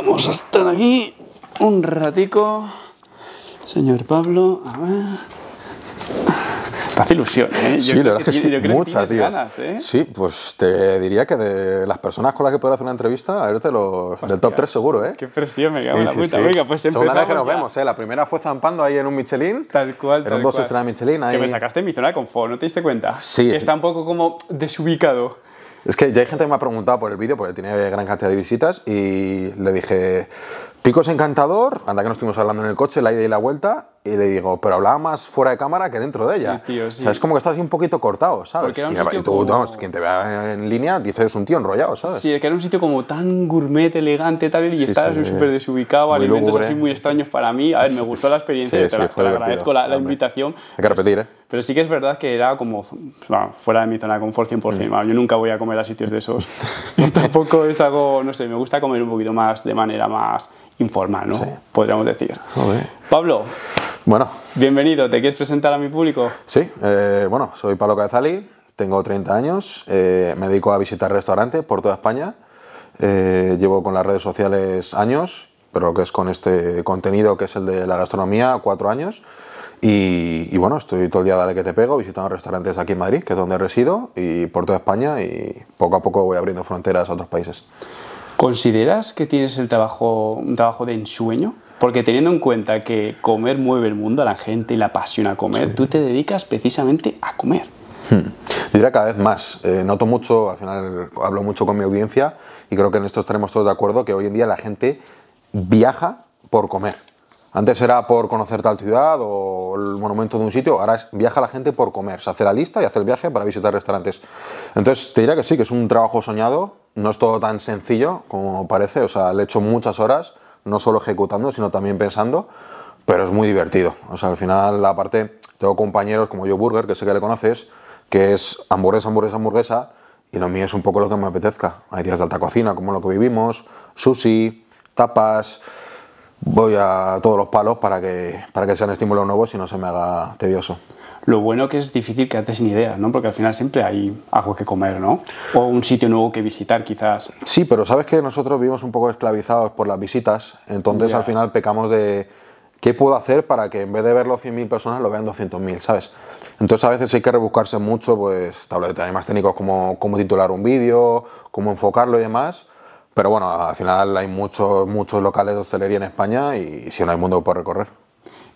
Vamos a estar aquí un ratico. Señor Pablo, a ver. Te hace ilusión, ¿eh? Yo sí, la verdad sí, muchas, tío. Ganas, ¿eh? Sí, pues te diría que de las personas con las que puedo hacer una entrevista, a verte los del top 3 seguro, ¿eh? Qué presión, me cago en la puta. Sí, Venga, pues Segunda vez que nos vemos, ¿eh? La primera fue zampando ahí en un Michelin. Tal cual, tal en dos estrellas Michelin. Ahí. Que me sacaste en mi zona de confort, ¿no te diste cuenta? Sí. Que está un poco como desubicado. Es que ya hay gente que me ha preguntado por el vídeo, porque tiene gran cantidad de visitas, y le dije, Picos encantador, anda que nos estuvimos hablando en el coche, la ida y la vuelta, y le digo, pero hablaba más fuera de cámara que dentro de ella. es como que estás un poquito cortado, ¿sabes? Porque era un sitio y quien te vea en línea, dice es un tío enrollado, ¿sabes? Sí, que era un sitio como tan gourmet, elegante, tal, y sí, estabas súper desubicado, alimentos así muy extraños para mí. A ver, me gustó la experiencia, te, la, agradezco la, invitación. Hay que repetir, ¿eh? Pero sí que es verdad que era como fuera de mi zona de confort 100%. Mm. Yo nunca voy a comer comer a sitios de esos. Tampoco es algo, no sé, me gusta comer un poquito más de manera más informal, ¿no? Podríamos decir. Pablo. Bueno. Bienvenido, ¿te quieres presentar a mi público? Sí, eh, bueno, soy Pablo Cazali, tengo 30 años, eh, me dedico a visitar restaurantes por toda España. Eh, llevo con las redes sociales años, pero que es con este contenido que es el de la gastronomía, cuatro años. Y, bueno, estoy todo el día dale que te pego, visitando restaurantes aquí en Madrid, que es donde resido, y por toda España, y poco a poco voy abriendo fronteras a otros países. ¿Consideras que tienes el trabajo, un trabajo de ensueño? Porque teniendo en cuenta que comer mueve el mundo a la gente y la apasiona comer, tú te dedicas precisamente a comer. Hmm. Diría cada vez más. Eh, noto mucho, al final hablo mucho con mi audiencia y creo que en esto estaremos todos de acuerdo, que hoy en día la gente viaja por comer. Antes era por conocer tal ciudad o el monumento de un sitio, ahora viaja la gente por comer, se hace la lista y hace el viaje para visitar restaurantes. Entonces te diría que sí, que es un trabajo soñado, no es todo tan sencillo como parece, o sea, le hecho muchas horas, no solo ejecutando, sino también pensando, pero es muy divertido. O sea, al final, aparte, tengo compañeros como yo, Burger, que sé que le conoces, que es hamburguesa, hamburguesa, hamburguesa, y lo mío es un poco lo que me apetezca. Hay días de alta cocina, como lo que vivimos, sushi, tapas voy a todos los palos para que, para que sean estímulos nuevos y no se me haga tedioso. Lo bueno que es difícil quedarte sin ideas, ¿no? Porque al final siempre hay algo que comer, ¿no? O un sitio nuevo que visitar, quizás. Sí, pero sabes que nosotros vivimos un poco esclavizados por las visitas, entonces al final pecamos de qué puedo hacer para que en vez de verlo 100.000 personas lo vean 200.000, ¿sabes? Entonces a veces hay que rebuscarse mucho, pues, tabletas, hay más técnicos como cómo titular un vídeo, cómo enfocarlo y demás pero bueno, al final hay muchos, muchos locales de hostelería en España y si no hay mundo por recorrer.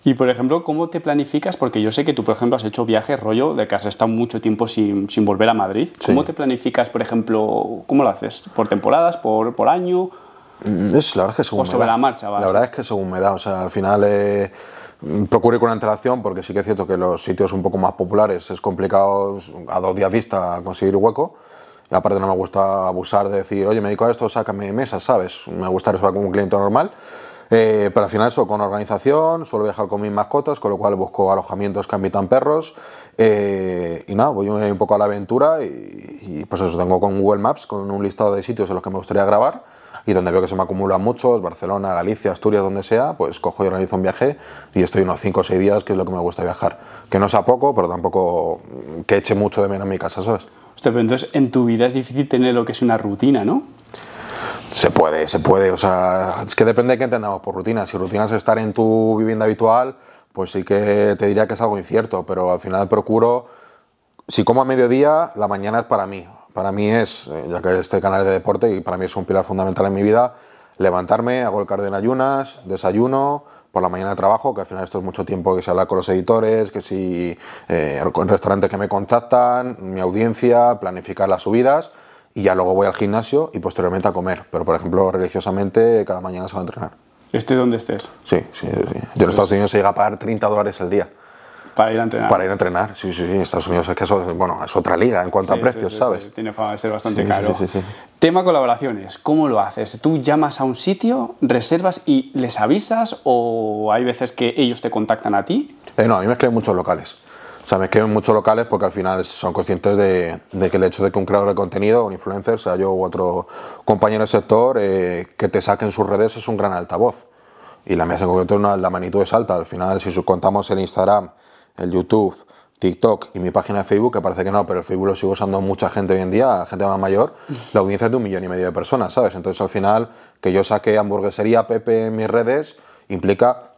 Y por ejemplo, ¿cómo te planificas? Porque yo sé que tú, por ejemplo, has hecho viajes rollo de que has estado mucho tiempo sin, sin volver a Madrid. ¿Cómo te planificas, por ejemplo, cómo lo haces? ¿Por temporadas? ¿Por, por año? Mm, es, la verdad es que según o sobre me da. la marcha, La verdad es que según me da. O sea, al final eh, procuro ir con antelación porque sí que es cierto que los sitios un poco más populares es complicado a dos días vista conseguir hueco. Aparte no me gusta abusar de decir, oye, me dedico a esto, sácame mesa, ¿sabes? Me gusta estar con un cliente normal. Eh, pero al final eso, con organización, suelo viajar con mis mascotas, con lo cual busco alojamientos que admitan perros. Eh, y nada, voy un poco a la aventura y, pues eso, tengo con Google Maps, con un listado de sitios en los que me gustaría grabar y donde veo que se me acumulan muchos, Barcelona, Galicia, Asturias, donde sea, pues cojo y organizo un viaje y estoy unos 5 o 6 días, que es lo que me gusta viajar. Que no sea poco, pero tampoco que eche mucho de menos mi casa, ¿sabes? Entonces, en tu vida es difícil tener lo que es una rutina, ¿no? Se puede, se puede. O sea, es que depende de qué entendamos por rutina. Si rutinas es estar en tu vivienda habitual, pues sí que te diría que es algo incierto, pero al final procuro, si como a mediodía, la mañana es para mí. Para mí es, eh, ya que este canal es de deporte y para mí es un pilar fundamental en mi vida, levantarme, hago el cardio en ayunas, desayuno, por la mañana de trabajo, que al final esto es mucho tiempo que se habla con los editores, que si eh, con restaurantes que me contactan, mi audiencia, planificar las subidas y ya luego voy al gimnasio y posteriormente a comer. Pero por ejemplo, religiosamente cada mañana se va a entrenar. Esté donde estés. Sí, sí, sí. Yo en Estados Unidos se llega a pagar 30 dólares al día. Para ir a entrenar. Para ir a entrenar, sí, sí, sí. Estados Unidos es que eso, bueno, es otra liga en cuanto a precios, sí, ¿sabes? Tiene fama de ser bastante caro. Tema colaboraciones, ¿cómo lo haces? ¿Tú llamas a un sitio, reservas y les avisas o hay veces que ellos te contactan a ti? Eh, no, a mí me escriben muchos locales. O sea, me escriben muchos locales porque al final son conscientes de, que el hecho de que un creador de contenido, un influencer, sea yo u otro compañero del sector, eh, que te saque en sus redes es un gran altavoz. Y la mesa en una, la magnitud es alta. Al final, si contamos en Instagram, el YouTube, TikTok y mi página de Facebook, que parece que no, pero el Facebook lo sigo usando mucha gente hoy en día, gente más mayor, la audiencia es de un millón y medio de personas, ¿sabes? Entonces al final que yo saque hamburguesería Pepe en mis redes implica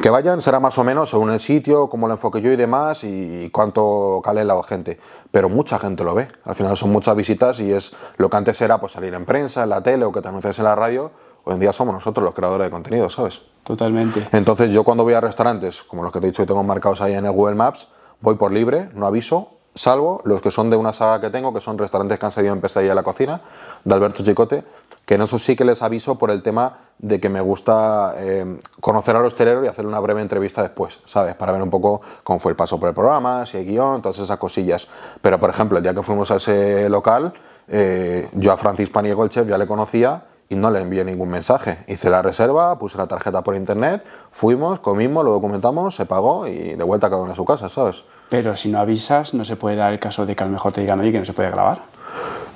que vayan será más o menos según el sitio, cómo lo enfoque yo y demás, y cuánto cale la gente. Pero mucha gente lo ve. Al final son muchas visitas y es lo que antes era pues, salir en prensa, en la tele o que te anuncias en la radio. Hoy en día somos nosotros los creadores de contenido, ¿sabes? Totalmente. Entonces yo cuando voy a restaurantes, como los que te he dicho y tengo marcados ahí en el Google Maps, voy por libre, no aviso, salvo los que son de una saga que tengo, que son restaurantes que han salido en Pesadilla de la Cocina, de Alberto Chicote, que en eso sí que les aviso por el tema de que me gusta eh, conocer al hostelero y hacer una breve entrevista después, ¿sabes? Para ver un poco cómo fue el paso por el programa, si hay guión, todas esas cosillas. Pero, por ejemplo, el día que fuimos a ese local, eh, yo a Francis Paniego, el chef, ya le conocía y no le envié ningún mensaje. Hice la reserva, puse la tarjeta por internet, fuimos, comimos, lo documentamos, se pagó y de vuelta cada uno a su casa, ¿sabes? Pero si no avisas, ¿no se puede dar el caso de que a lo mejor te digan, oye, que no se puede grabar?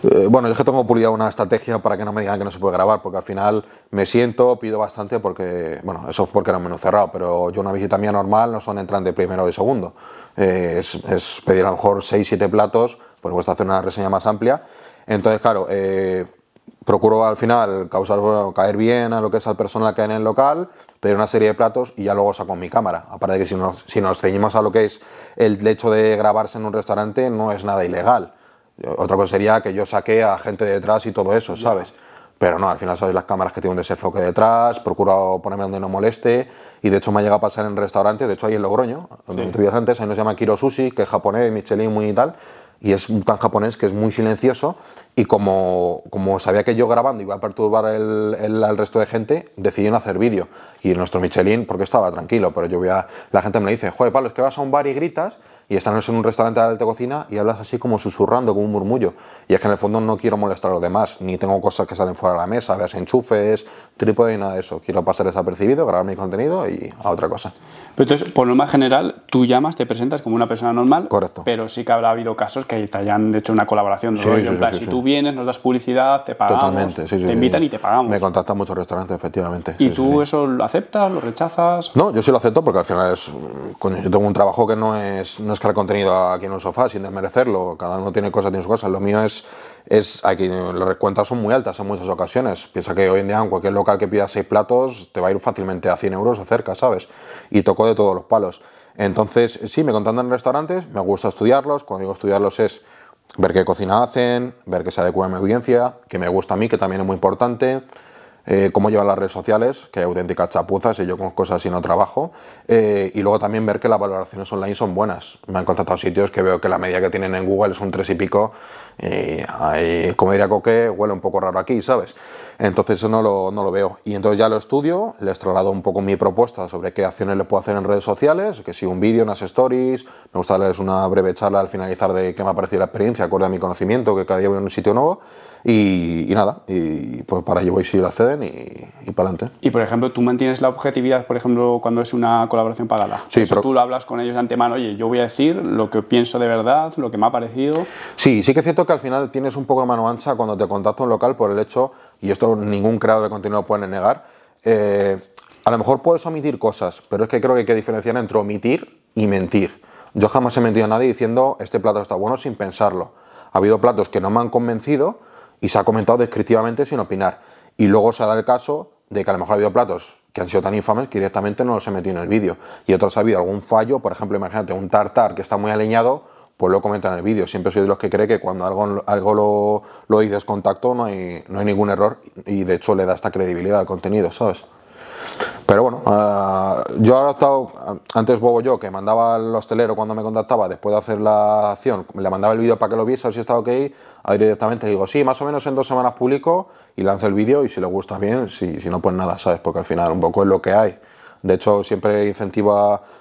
Eh, bueno, yo es que tengo pulida una estrategia para que no me digan que no se puede grabar, porque al final me siento, pido bastante, porque, bueno, eso porque era un menú cerrado, pero yo una visita mía normal no son entrantes primero y segundo. Eh, es, pedir a lo mejor 6, 7 platos, por supuesto hacer una reseña más amplia. Entonces, claro, eh, procuro al final causar, caer bien a lo que es al personal que hay en el local, pedir una serie de platos y ya luego saco mi cámara. Aparte de que si nos, si nos ceñimos a lo que es el hecho de grabarse en un restaurante, no es nada ilegal. Otra cosa sería que yo saque a gente detrás y todo eso, ¿sabes? Pero no, al final sabes las cámaras que tienen un desenfoque detrás, procuro ponerme donde no moleste. Y de hecho me ha llegado a pasar en restaurantes, de hecho ahí en Logroño, donde sí. antes, ahí nos llama Kiro Sushi, que es japonés, Michelin, muy y tal y es tan japonés que es muy silencioso y como, como sabía que yo grabando iba a perturbar el, al resto de gente, decidí no hacer vídeo. Y nuestro Michelin, porque estaba tranquilo, pero yo voy a, la gente me dice, joder, Pablo, es que vas a un bar y gritas y estás en un restaurante de alta cocina y hablas así como susurrando, como un murmullo. Y es que en el fondo no quiero molestar a los demás, ni tengo cosas que salen fuera de la mesa, veas enchufes, trípode y nada de eso. Quiero pasar desapercibido, grabar mi contenido y a otra cosa. Pero entonces, por lo más general, tú llamas, te presentas como una persona normal. Correcto. Pero sí que habrá habido casos que te hayan hecho una colaboración. Sí, si tú vienes, nos das publicidad, te pagamos. Totalmente, sí, sí. Te invitan y te pagamos. Me contactan muchos restaurantes, efectivamente. ¿Y tú eso lo aceptas, lo rechazas? No, yo sí lo acepto porque al final es. tengo un trabajo que no es el contenido aquí en un sofá sin desmerecerlo. Cada uno tiene cosas, tiene sus cosas. Lo mío es, es aquí, las cuentas son muy altas en muchas ocasiones. Piensa que hoy en día en cualquier local que pidas seis platos te va a ir fácilmente a 100 euros o cerca, ¿sabes? Y tocó de todos los palos. Entonces, sí, me contando en restaurantes, me gusta estudiarlos. Cuando digo estudiarlos es ver qué cocina hacen, ver que se adecua a mi audiencia, que me gusta a mí, que también es muy importante eh, cómo llevan las redes sociales, que hay auténticas chapuzas y yo con cosas y no trabajo, eh, y luego también ver que las valoraciones online son buenas. Me han contactado sitios que veo que la media que tienen en Google es un tres y pico, y hay, como diría Coque, huele un poco raro aquí, ¿sabes? Entonces no lo, veo. Y entonces ya lo estudio, les traslado un poco mi propuesta sobre qué acciones le puedo hacer en redes sociales, que si un vídeo, unas stories, me gusta darles una breve charla al finalizar de qué me ha parecido la experiencia, acorde a mi conocimiento, que cada día voy a un sitio nuevo, y, nada, y pues para ello voy si lo acceden y, y para adelante. Y por ejemplo, tú mantienes la objetividad, por ejemplo, cuando es una colaboración pagada. Sí, pero... tú lo hablas con ellos de antemano, oye, yo voy a decir lo que pienso de verdad, lo que me ha parecido. Sí, sí que es cierto que al final tienes un poco de mano ancha cuando te contacta un local por el hecho, y esto ningún creador de contenido puede negar, eh, a lo mejor puedes omitir cosas, pero es que creo que hay que diferenciar entre omitir y mentir. Yo jamás he mentido a nadie diciendo este plato está bueno sin pensarlo. Ha habido platos que no me han convencido, y se ha comentado descriptivamente sin opinar. Y luego se da el caso de que a lo mejor ha habido platos que han sido tan infames que directamente no los he metido en el vídeo. Y otros ha habido algún fallo, por ejemplo, imagínate un tartar que está muy aleñado, pues lo comentan en el vídeo. Siempre soy de los que cree que cuando algo, algo lo, lo dices con no hay, no hay ningún error y de hecho le da esta credibilidad al contenido, ¿sabes? Pero bueno, ah, yo ahora he estado, antes bobo yo, que mandaba al hostelero cuando me contactaba, después de hacer la acción, le mandaba el vídeo para que lo viese, a si estaba ok, ahí directamente digo, sí, más o menos en dos semanas publico y lanzo el vídeo y si le gusta bien, si, si no, pues nada, ¿sabes? Porque al final un poco es lo que hay. De hecho, siempre incentivo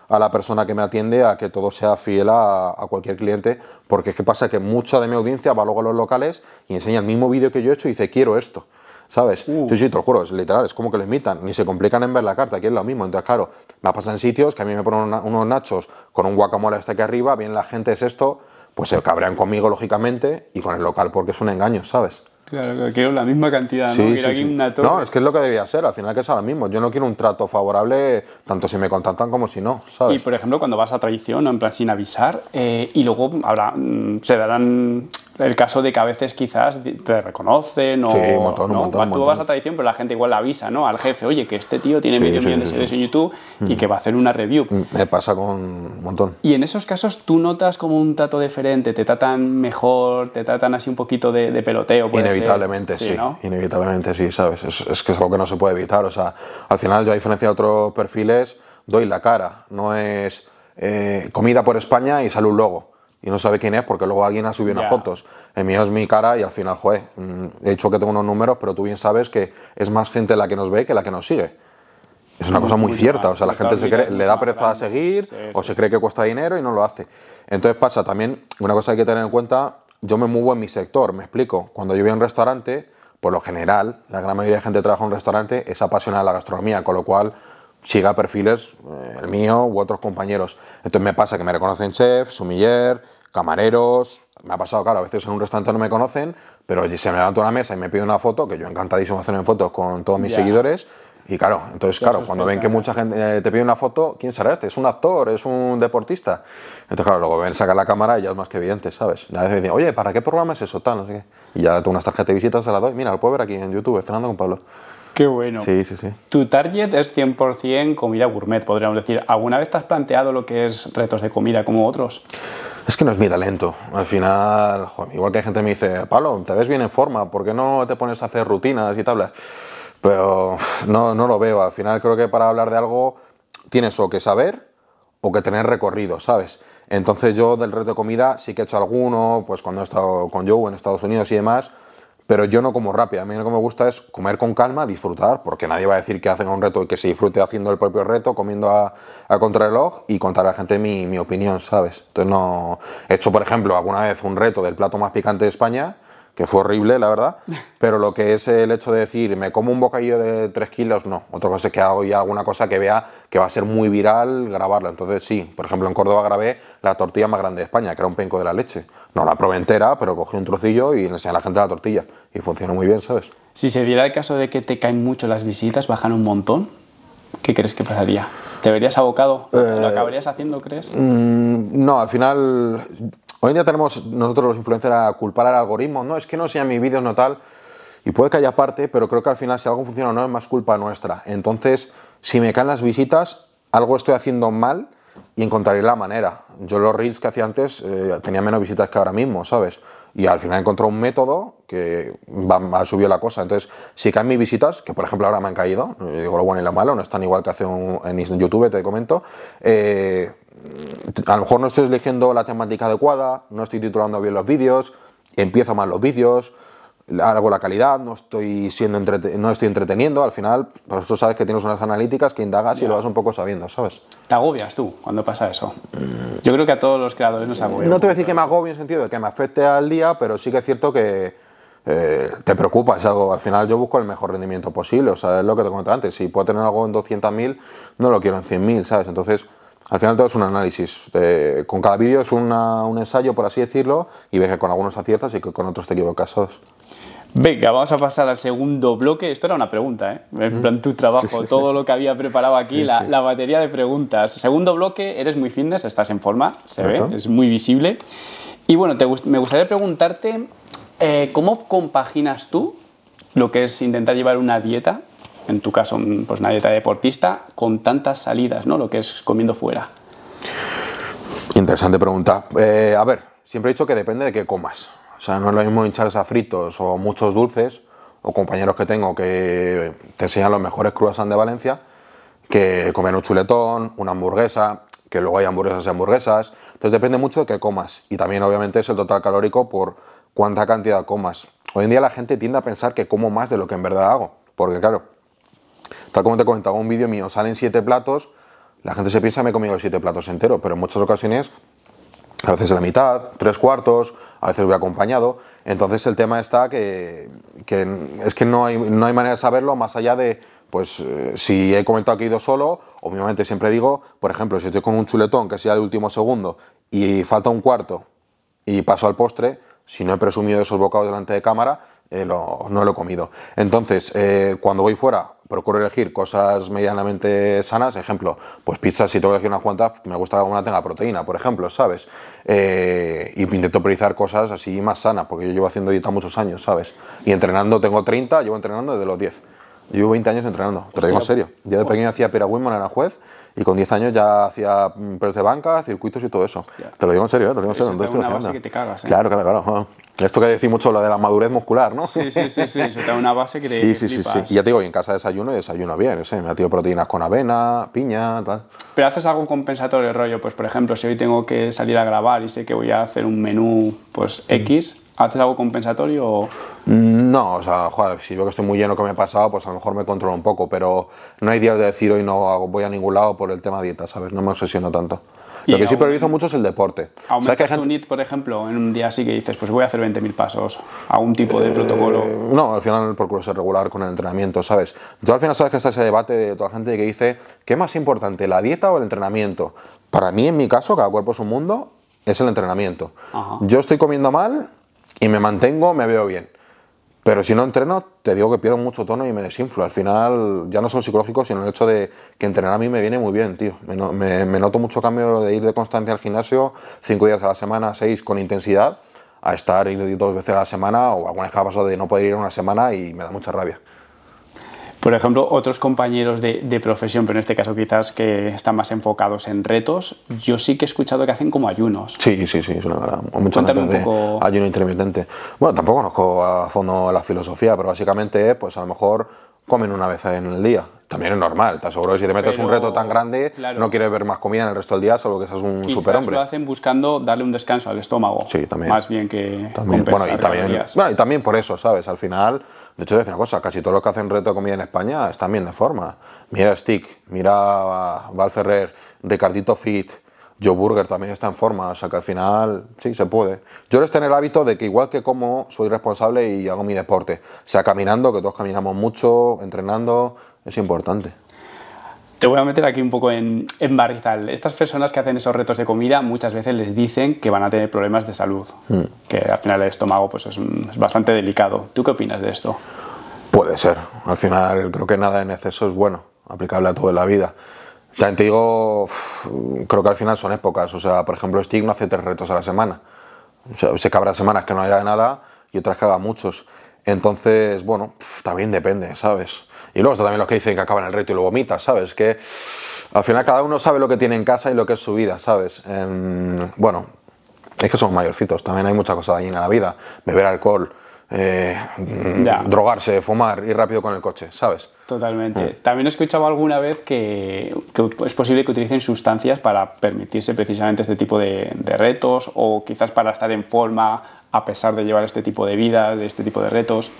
a la persona que me atiende a que todo sea fiel a, a, cualquier cliente, porque es que pasa que mucha de mi audiencia va luego a los locales y enseña el mismo vídeo que yo he hecho y dice, quiero esto. ¿sabes? Uh. Sí, sí, te lo juro, es literal, es como que lo imitan, ni se complican en ver la carta, aquí es lo mismo. Entonces, claro, me ha pasado en sitios que a mí me ponen unos nachos con un guacamole hasta aquí arriba, bien la gente es esto, pues se cabrean conmigo, lógicamente, y con el local porque es un engaño, ¿sabes? Claro, quiero la misma cantidad, ¿no? aquí no, es que es lo que debería ser, al final que es ahora mismo. Yo no quiero un trato favorable, tanto si me contactan como si no, ¿sabes? Y por ejemplo, cuando vas a traición, en plan sin avisar, eh, y luego habrá, mm, se darán el caso de que a veces quizás te reconocen o sí, montón, ¿no? vas a tradición, pero la gente igual la avisa, ¿no? Al jefe, oye, que este tío tiene medio millón de seguidores en YouTube y mm. que va a hacer una review. Mm, me pasa con un montón. Y en esos casos tú notas como un trato diferente, te tratan mejor, te tratan así un poquito de, peloteo. inevitablemente, sí. Inevitablemente, sí, ¿sabes? Es, que es algo que no se puede evitar. O sea, al final yo a diferencia de otros perfiles doy la cara, no es eh, comida por España y sale un logo y no sabe quién es porque luego alguien ha subido unas fotos. El mío es mi cara y al final, joder, he mm, hecho que tengo unos números, pero tú bien sabes que es más gente la que nos ve que la que nos sigue. Es una cosa muy cierta, o sea, la gente se le da pereza a seguir o se cree que cuesta dinero y no lo hace. Entonces pasa también, una cosa hay que tener en cuenta, yo me muevo en mi sector, me explico. Cuando yo voy a un restaurante, por lo general, la gran mayoría de gente que trabaja en un restaurante es apasionada de la gastronomía, con lo cual siga perfiles, eh, el mío u otros compañeros. Entonces me pasa que me reconocen chef, sumiller, camareros. Me ha pasado, claro, a veces en un restaurante no me conocen, pero se me levanta una mesa y me pide una foto, que yo encantadísimo hacerme fotos con todos mis seguidores. Y claro, entonces, claro, cuando ven que mucha gente eh, te pide una foto, ¿quién será este? ¿Es un actor? ¿Es un deportista? Entonces, claro, luego ven saca la cámara y ya es más que evidente, ¿sabes? a veces dicen, oye, ¿para qué programa es eso? tan? Y ya tengo unas tarjetas de visitas, se las doy. Mira, lo puedo ver aquí en YouTube, cenando con Pablo. Qué bueno. Sí, sí, sí. Tu target es 100% comida gourmet, podríamos decir. ¿Alguna vez te has planteado lo que es retos de comida como otros? Es que no es mi talento. Al final, igual que hay gente que me dice, Pablo, te ves bien en forma, ¿por qué no te pones a hacer rutinas y tablas? Pero no, no lo veo. Al final creo que para hablar de algo tienes o que saber o que tener recorrido, ¿sabes? Entonces yo del reto de comida sí que he hecho alguno, pues cuando he estado con Joe en Estados Unidos y demás, pero yo no como rápido. A mí lo que me gusta es comer con calma, disfrutar, porque nadie va a decir que hacen un reto y que se disfrute haciendo el propio reto, comiendo a, contrarreloj y contar a la gente mi, mi opinión, ¿sabes? Entonces no... He hecho, por ejemplo, alguna vez un reto del plato más picante de España que fue horrible, la verdad, pero lo que es el hecho de decir, me como un bocadillo de 3 kilos, no. Otra cosa es que hago ya alguna cosa que vea que va a ser muy viral grabarla. Entonces, sí, por ejemplo, en Córdoba grabé la tortilla más grande de España, que era un penco de la leche. No la probé entera, pero cogí un trocillo y le enseñé a la gente la tortilla. Y funcionó muy bien, ¿sabes? Si se diera el caso de que te caen mucho las visitas, bajan un montón, ¿qué crees que pasaría? ¿Te verías abocado? ¿Lo eh, acabarías haciendo, crees? Mm, no, al final Hoy en día tenemos nosotros los influencers a culpar al algoritmo, no, es que no sea mi vídeo, no tal. Y puede que haya parte, pero creo que al final si algo funciona o no es más culpa nuestra. Entonces, si me caen las visitas, algo estoy haciendo mal y encontraré la manera. Yo los reels que hacía antes eh, tenía menos visitas que ahora mismo, ¿sabes? Y al final encontré un método que subió la cosa. Entonces, si caen mis visitas, que por ejemplo ahora me han caído, eh, digo lo bueno y lo malo, no están igual que hace en YouTube, te comento, eh, a lo mejor no estoy eligiendo la temática adecuada, no estoy titulando bien los vídeos, empiezo mal los vídeos, hago la calidad, no estoy siendo no estoy entreteniendo, al final, por eso sabes que tienes unas analíticas que indagas y lo vas un poco sabiendo, ¿sabes? Te agobias tú cuando pasa eso. Yo creo que a todos los creadores nos agobia. No te voy a decir que me agobio en sentido de que me afecte al día, pero sí que es cierto que eh, te preocupas... es algo, al final yo busco el mejor rendimiento posible, o sea, es lo que te comentaba antes, si puedo tener algo en 200.000, no lo quiero en 100.000, ¿sabes? Entonces al final todo es un análisis. con cada vídeo es un ensayo, por así decirlo, y ves que con algunos aciertas y con otros te equivocas. Venga, vamos a pasar al segundo bloque. Esto era una pregunta, ¿eh? En plan, tu trabajo, todo lo que había preparado aquí, la, batería de preguntas. Segundo bloque, eres muy fitness, estás en forma, se ve, es muy visible. Y bueno, me gustaría preguntarte, eh, ¿cómo compaginas tú lo que es intentar llevar una dieta en tu caso, mm, pues una dieta deportista con tantas salidas, ¿no? Lo que es comiendo fuera. Interesante pregunta. Eh, a ver, siempre he dicho que depende de qué comas. O sea, no es lo mismo hincharse a fritos o muchos dulces, o compañeros que tengo que te enseñan los mejores croissants de Valencia, que comer un chuletón, una hamburguesa, que luego hay hamburguesas y hamburguesas. Entonces depende mucho de qué comas. Y también obviamente es el total calórico por cuánta cantidad comas. Hoy en día la gente tiende a pensar que como más de lo que en verdad hago. Porque claro, Tal como te comentaba un vídeo mío, salen siete platos, la gente se piensa me he comido los siete platos enteros, pero en muchas ocasiones, a veces la mitad, tres cuartos, a veces voy acompañado. Entonces el tema está que, es que no hay, no hay manera de saberlo más allá de, pues eh, si he comentado que he ido solo, obviamente siempre digo, por ejemplo, si estoy con un chuletón que sea el último segundo y falta un cuarto y paso al postre, si no he presumido esos bocados delante de cámara, eh, no lo he comido. Entonces, eh, cuando voy fuera procuro elegir cosas medianamente sanas, ejemplo, pues pizzas, si tengo que elegir unas cuantas, me gusta que alguna tenga proteína, por ejemplo, ¿sabes? Eh, y intento priorizar cosas así más sanas, porque yo llevo haciendo dieta muchos años, ¿sabes? Y entrenando, tengo 30, llevo entrenando desde los 10. llevo 20 años entrenando, te lo digo en serio. Yo de pues pequeño hacía piragüismo en juez, y con 10 años ya hacía mm, press de banca, circuitos y todo eso. Te lo digo en serio, eh, te lo digo en serio. Eso te una base que te cagas, ¿eh? Claro, claro, claro. Ah. Esto que decís mucho, lo de la madurez muscular, ¿no? Sí, sí, sí, sí. Eso te da una base que te. Sí, sí, sí, sí. ya te digo, en casa desayuno y desayuno bien. Yo sé, me metido proteínas con avena, piña, tal. Pero haces algo compensatorio, rollo. Pues, por ejemplo, si hoy tengo que salir a grabar y sé que voy a hacer un menú, pues mm. X, ¿haces algo compensatorio o.? Mm, no, o sea, joder, si veo que estoy muy lleno que me he pasado, pues a lo mejor me controlo un poco. Pero no hay días de decir hoy no voy a ningún lado por el tema dieta, ¿sabes? No me obsesiono tanto. Lo que sí priorizo mucho es el deporte. ¿Aumentas o sea, gente... por ejemplo, en un día así que dices, pues voy a hacer 20.000 pasos a un tipo de eh, protocolo? No, al final el procuro es regular con el entrenamiento, ¿sabes? Tú al final sabes que está ese debate de toda la gente que dice, ¿qué más importante, la dieta o el entrenamiento? Para mí, en mi caso, cada cuerpo es un mundo, es el entrenamiento. Yo estoy comiendo mal y me mantengo, me veo bien. Pero si no entreno, te digo que pierdo mucho tono y me desinflo. Al final, ya no son psicológicos, sino el hecho de que entrenar a mí me viene muy bien, tío. Me, noto mucho cambio de ir de constancia al gimnasio, cinco días a la semana, seis con intensidad, a estar ir dos veces a la semana o alguna vez que ha pasado de no poder ir una semana y me da mucha rabia por ejemplo, otros compañeros de, profesión, pero en este caso quizás que están más enfocados en retos, yo sí que he escuchado que hacen como ayunos. Sí, sí, sí, es una verdad. Mucha gente un ayuno intermitente. Bueno, tampoco conozco a fondo la filosofía, pero básicamente, pues a lo mejor comen una vez en el día. También es normal, te aseguro que si te metes un reto tan grande, no quieres ver más comida en el resto del día, solo que seas un quizás superhombre. lo hacen buscando darle un descanso al estómago. Sí, también. Más bien que también. Bueno, y también, bueno, y también por eso, ¿sabes? Al final de hecho, voy decir una cosa, casi todos los que hacen reto de comida en España están bien de forma. Mira Stick, mira uh, Val Ferrer, Ricardito Fit, Joe Burger también está en forma, o sea que al final sí se puede. Yo les en el hábito de que igual que como, soy responsable y hago mi deporte. O sea, caminando, que todos caminamos mucho, entrenando, es importante. Te voy a meter aquí un poco en, en barrizal. Estas personas que hacen esos retos de comida muchas veces les dicen que van a tener problemas de salud, hmm. que al final el estómago pues es, bastante delicado. ¿Tú qué opinas de esto? Puede ser. Al final creo que nada en exceso es bueno, aplicable a toda la vida. También te digo, creo que al final son épocas. O sea, por ejemplo, Stig no hace tres retos a la semana. O sea, sé que semanas que no haya nada y otras que haga muchos. Entonces, bueno, también depende, ¿sabes? Y luego también los que dicen que acaban el reto y lo vomitan, ¿sabes? Que al final cada uno sabe lo que tiene en casa y lo que es su vida, ¿sabes? Em, bueno, es que somos mayorcitos, también hay mucha cosa dañinas en la vida. Beber alcohol, eh, drogarse, fumar, ir rápido con el coche, ¿sabes? Totalmente. Mm. También he escuchado alguna vez que, es posible que utilicen sustancias para permitirse precisamente este tipo de, retos o quizás para estar en forma a pesar de llevar este tipo de vida, de este tipo de retos.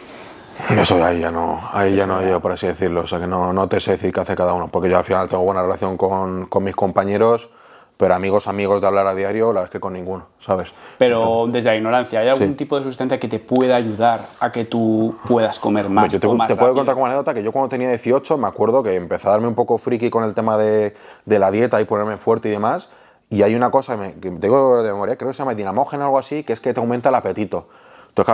Eso ahí ya no, ahí ya no he por así decirlo. O sea que no, no te sé decir qué hace cada uno, porque yo al final tengo buena relación con, con mis compañeros, pero amigos, amigos de hablar a diario, la verdad es que con ninguno, ¿sabes? Pero desde la ignorancia, ¿hay algún tipo de sustancia que te pueda ayudar a que tú puedas comer más? te, más te puedo contar como anécdota que yo cuando tenía 18 me acuerdo que empecé a darme un poco friki con el tema de, de la dieta y ponerme fuerte y demás. Y hay una cosa que, tengo de memoria, creo que se llama dinamógeno o algo así, que es que te aumenta el apetito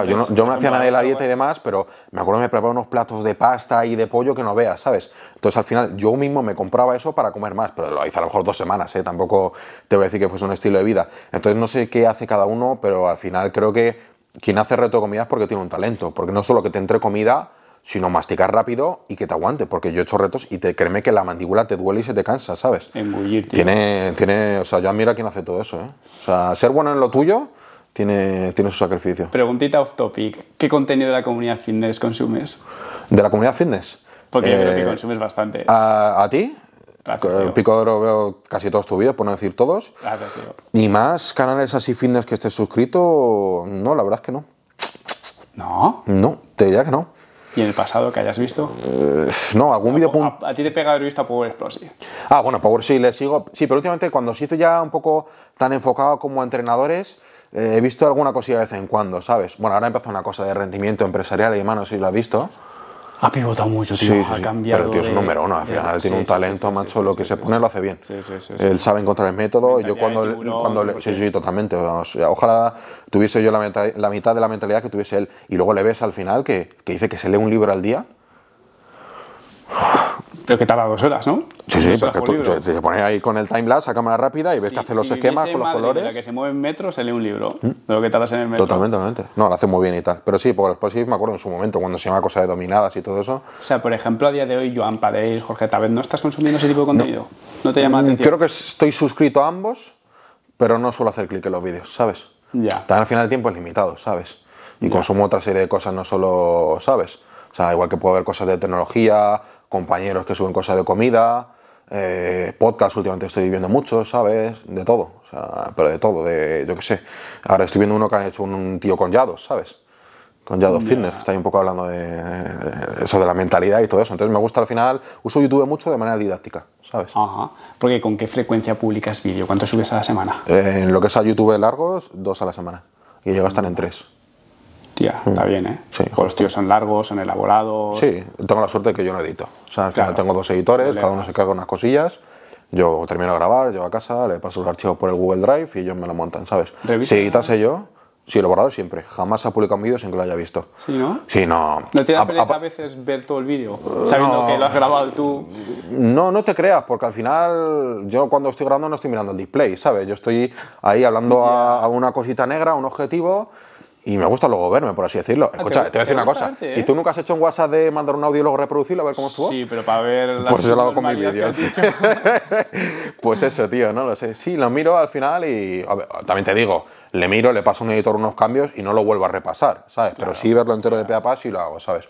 yo, no, pues, hacía nada de la dieta y demás, pero me acuerdo que me preparaba unos platos de pasta y de pollo que no veas, ¿sabes? Entonces, al final, yo mismo me compraba eso para comer más, pero lo hice a lo mejor dos semanas, ¿eh? Tampoco te voy a decir que fuese un estilo de vida. Entonces, no sé qué hace cada uno, pero al final creo que quien hace reto de comida es porque tiene un talento, porque no solo que te entre comida, sino masticar rápido y que te aguante, porque yo he hecho retos y te créeme que la mandíbula te duele y se te cansa, ¿sabes? Engullir, Tiene, tiene, o sea, yo admiro a quien hace todo eso, ¿eh? O sea, ser bueno en lo tuyo tiene, su sacrificio. Preguntita off topic. ¿Qué contenido de la comunidad fitness consumes? ¿De la comunidad fitness? Porque yo creo que eh, consumes bastante. ¿A, ti? Gracias, eh, Pico de Oro veo casi todos tus vídeos, por no decir todos. Gracias, ¿Y más canales así fitness que estés suscrito? No, la verdad es que no. ¿No? No, te diría que no. ¿Y en el pasado que hayas visto? Eh, no, algún vídeo... A, ti te pega haber visto a Power Explosive. Ah, bueno, Power sí le sigo. Sí, pero últimamente cuando se hizo ya un poco tan enfocado como entrenadores, eh, he visto alguna cosilla de vez en cuando, ¿sabes? Bueno, ahora empezó una cosa de rendimiento empresarial y hermano, si lo has visto. Ha pivotado mucho, tío. Sí, ha cambiado. Pero el tío es un número uno. Al final tiene un talento, macho. lo que se pone lo hace bien. Sí, sí, sí. Él sabe encontrar el método. y yo cuando. cuando sí, sí, totalmente. ojalá tuviese yo la, la, mitad de la mentalidad que tuviese él. Y luego le ves al final que, que dice que se lee un libro al día. Pero que tarda dos horas, ¿no? Sí, sí, porque tú, te pones ahí con el time lapse a cámara rápida y ves que hace los esquemas con los colores. La que se mueve en metro se lee un libro mm. de lo que en el metro. Totalmente, totalmente. No, lo hace muy bien y tal. Pero sí, porque después sí me acuerdo en su momento, cuando se llama cosa de dominadas y todo eso. O sea, por ejemplo, a día de hoy, Joan Paredes, Jorge Tabet, ¿no estás consumiendo ese tipo de contenido? No, te llama la mm, atención. Creo que estoy suscrito a ambos, pero no suelo hacer clic en los vídeos, ¿sabes? Ya. También al final el tiempo es limitado, ¿sabes? Y consumo otra serie de cosas, no solo, ¿sabes? O sea, igual que puedo ver cosas de tecnología, compañeros que suben cosas de comida, eh, podcast últimamente estoy viendo mucho, ¿sabes? De todo, pero de todo, de yo qué sé. Ahora estoy viendo uno que han hecho un tío con Yados, ¿sabes? Con Yados Fitness, que está ahí un poco hablando de, eso, de la mentalidad y todo eso. Entonces me gusta al final, uso YouTube mucho de manera didáctica, ¿sabes? Ajá. Porque ¿con qué frecuencia publicas vídeo? ¿Cuánto subes a la semana? Eh, en lo que es a YouTube largos, dos a la semana. Y llega hasta en tres ya mm. está bien, ¿eh? Sí. Pues los tíos son largos, son elaborados. Sí, tengo la suerte de que yo no edito. O sea, al final tengo dos editores, cada uno se carga unas cosillas. Yo termino de grabar, llego a casa, le paso los archivos por el Google Drive y ellos me lo montan, ¿sabes? ¿Revisa? Si editase yo, Sí, lo he siempre. Jamás ha publicado un vídeo sin que lo haya visto. ¿Sí, no? Sí, no. ¿No te da a, a, veces ver todo el vídeo? Sabiendo que lo has grabado tú. No, no te creas, porque al final yo cuando estoy grabando no estoy mirando el display, ¿sabes? Yo estoy ahí hablando a, a, una cosita negra, a un objetivo, y me gusta luego verme, por así decirlo. Ah, Escucha, te, voy a decir una cosa. ¿Y ¿eh? tú nunca has hecho un WhatsApp de mandar un audio y luego reproducirlo a ver cómo estuvo? Sí, pero para ver Pues yo lo hago con mi pues eso, tío, no lo sé. Sí, lo miro al final y. también te digo, le miro, le paso a un editor unos cambios y no lo vuelvo a repasar, ¿sabes? pero sí verlo entero de pe a y lo hago, ¿sabes?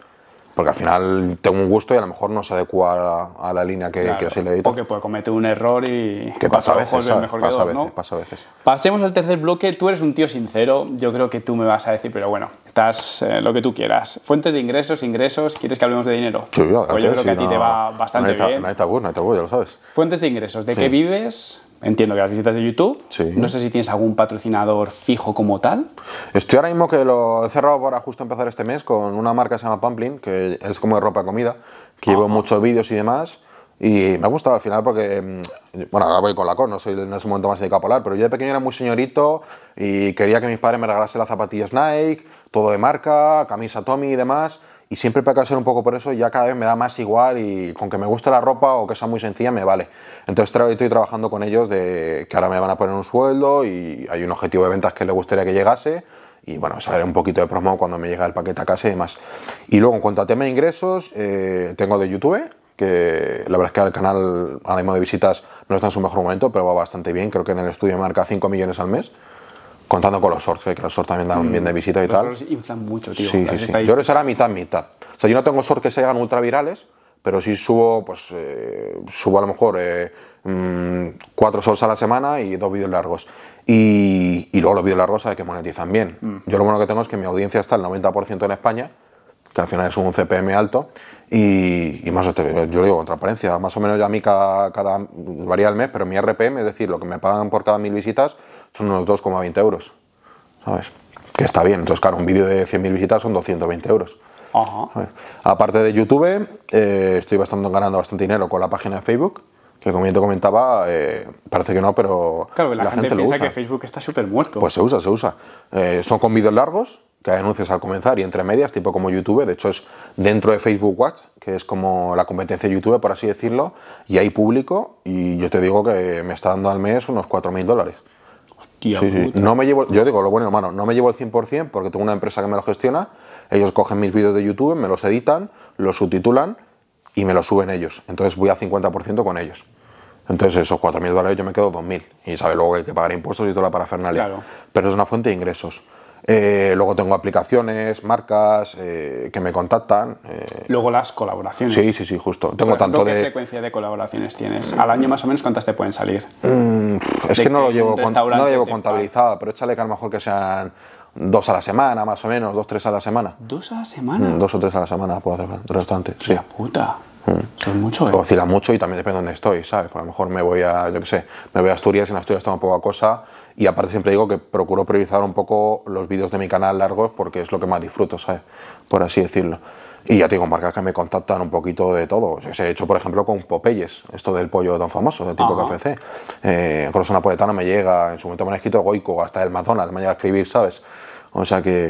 Porque al final tengo un gusto y a lo mejor no se adecua a, la línea que, claro, seguir Porque puede cometer un error y. Que pasa a veces, mejor pasa, que veces ¿no? pasa a veces. Pasemos al tercer bloque. Tú eres un tío sincero. Yo creo que tú me vas a decir, pero bueno, estás eh, lo que tú quieras. Fuentes de ingresos, ingresos. ¿Quieres que hablemos de dinero? Sí, yo, yo creo que a ti te va bastante bien. No hay tabú, no hay tabú, ya lo sabes. Fuentes de ingresos. ¿De qué vives? entiendo que las visitas de YouTube. No sé si tienes algún patrocinador fijo como tal. Estoy ahora mismo que lo he cerrado para justo empezar este mes con una marca que se llama Pamplin, que es como de ropa comida, que llevo ah. muchos vídeos y demás. Y me ha gustado al final porque, mm, bueno, ahora voy con la cor, no, soy, en ese momento más de capolar, pero yo de pequeño era muy señorito y quería que mis padres me regalasen las zapatillas Nike, todo de marca, camisa Tommy y demás y siempre para ser un poco por eso, ya cada vez me da más igual y con que me guste la ropa o que sea muy sencilla me vale. Entonces tra estoy trabajando con ellos de que ahora me van a poner un sueldo y hay un objetivo de ventas que les gustaría que llegase y bueno, saber un poquito de promo cuando me llegue el paquete a casa y demás. Y luego en cuanto a tema de ingresos, eh, tengo de YouTube, que la verdad es que el canal ahora mismo de visitas no está en su mejor momento, pero va bastante bien, creo que en el estudio marca 5 millones al mes contando con los shorts, eh, que los shorts también dan mm. bien de visita y tal. Los inflan mucho, tío. Sí, sí, sí. Yo creo que será mitad, mitad. O sea, yo no tengo shorts que se hagan ultravirales, pero sí subo, pues, eh, subo a lo mejor eh, mm, cuatro shorts a la semana y dos vídeos largos. Y, y luego los vídeos largos sabes que monetizan bien. Mm. Yo lo bueno que tengo es que mi audiencia está el 90% en España, que al final es un CPM alto, y, y más, este, yo digo con transparencia, más o menos ya a mí cada, cada, varía el mes, pero mi RPM, es decir, lo que me pagan por cada mil visitas, son unos 2,20 euros, ¿sabes? Que está bien, entonces claro, un vídeo de 100.000 visitas son 220 euros. Ajá. Aparte de YouTube, eh, estoy bastante, ganando bastante dinero con la página de Facebook, que como ya te comentaba, eh, parece que no, pero la, gente, piensa que Facebook está súper muerto. Pues se usa, se usa. Eh, son con vídeos largos, que hay anuncios al comenzar y entre medias, tipo como YouTube, de hecho es dentro de Facebook Watch, que es como la competencia de YouTube, por así decirlo, y hay público, y yo te digo que me está dando al mes unos 4.000 dólares. No me llevo, yo digo lo bueno hermano no me llevo el 100% porque tengo una empresa que me lo gestiona, ellos cogen mis vídeos de YouTube, me los editan, los subtitulan y me los suben ellos. Entonces voy a 50% con ellos. Entonces esos 4.000 dólares yo me quedo 2.000 y sabe luego que hay que pagar impuestos y toda la parafernalia. Pero es una fuente de ingresos. Eh, luego tengo aplicaciones, marcas eh, que me contactan. Eh. Luego las colaboraciones. Sí, sí, sí, justo. Tengo tanto ¿Qué frecuencia de colaboraciones tienes? Al año más o menos, ¿cuántas te pueden salir? Mm, es que no lo llevo, contabilizado, no lo llevo contabilizado pero échale que a lo mejor que sean dos a la semana, más o menos, dos, tres a la semana. ¿Dos a la semana? Mm, dos o tres a la semana puedo hacer restaurante. sí. ¡La puta! Mm. es mucho, ¿eh? Oscila mucho y también depende de dónde estoy, ¿sabes? A lo mejor me voy a, yo qué sé, me voy a Asturias, en Asturias tomo poca cosa, y aparte siempre digo que procuro priorizar un poco los vídeos de mi canal largos porque es lo que más disfruto, ¿sabes? Por así decirlo. Y ya tengo marcas que me contactan un poquito de todo. Se ha hecho, por ejemplo, con Popeyes, esto del pollo tan famoso, del tipo KFC. Eh, Napoletano me llega, en su momento me han escrito Goico, hasta el McDonald's me llega a escribir, ¿sabes? O sea que...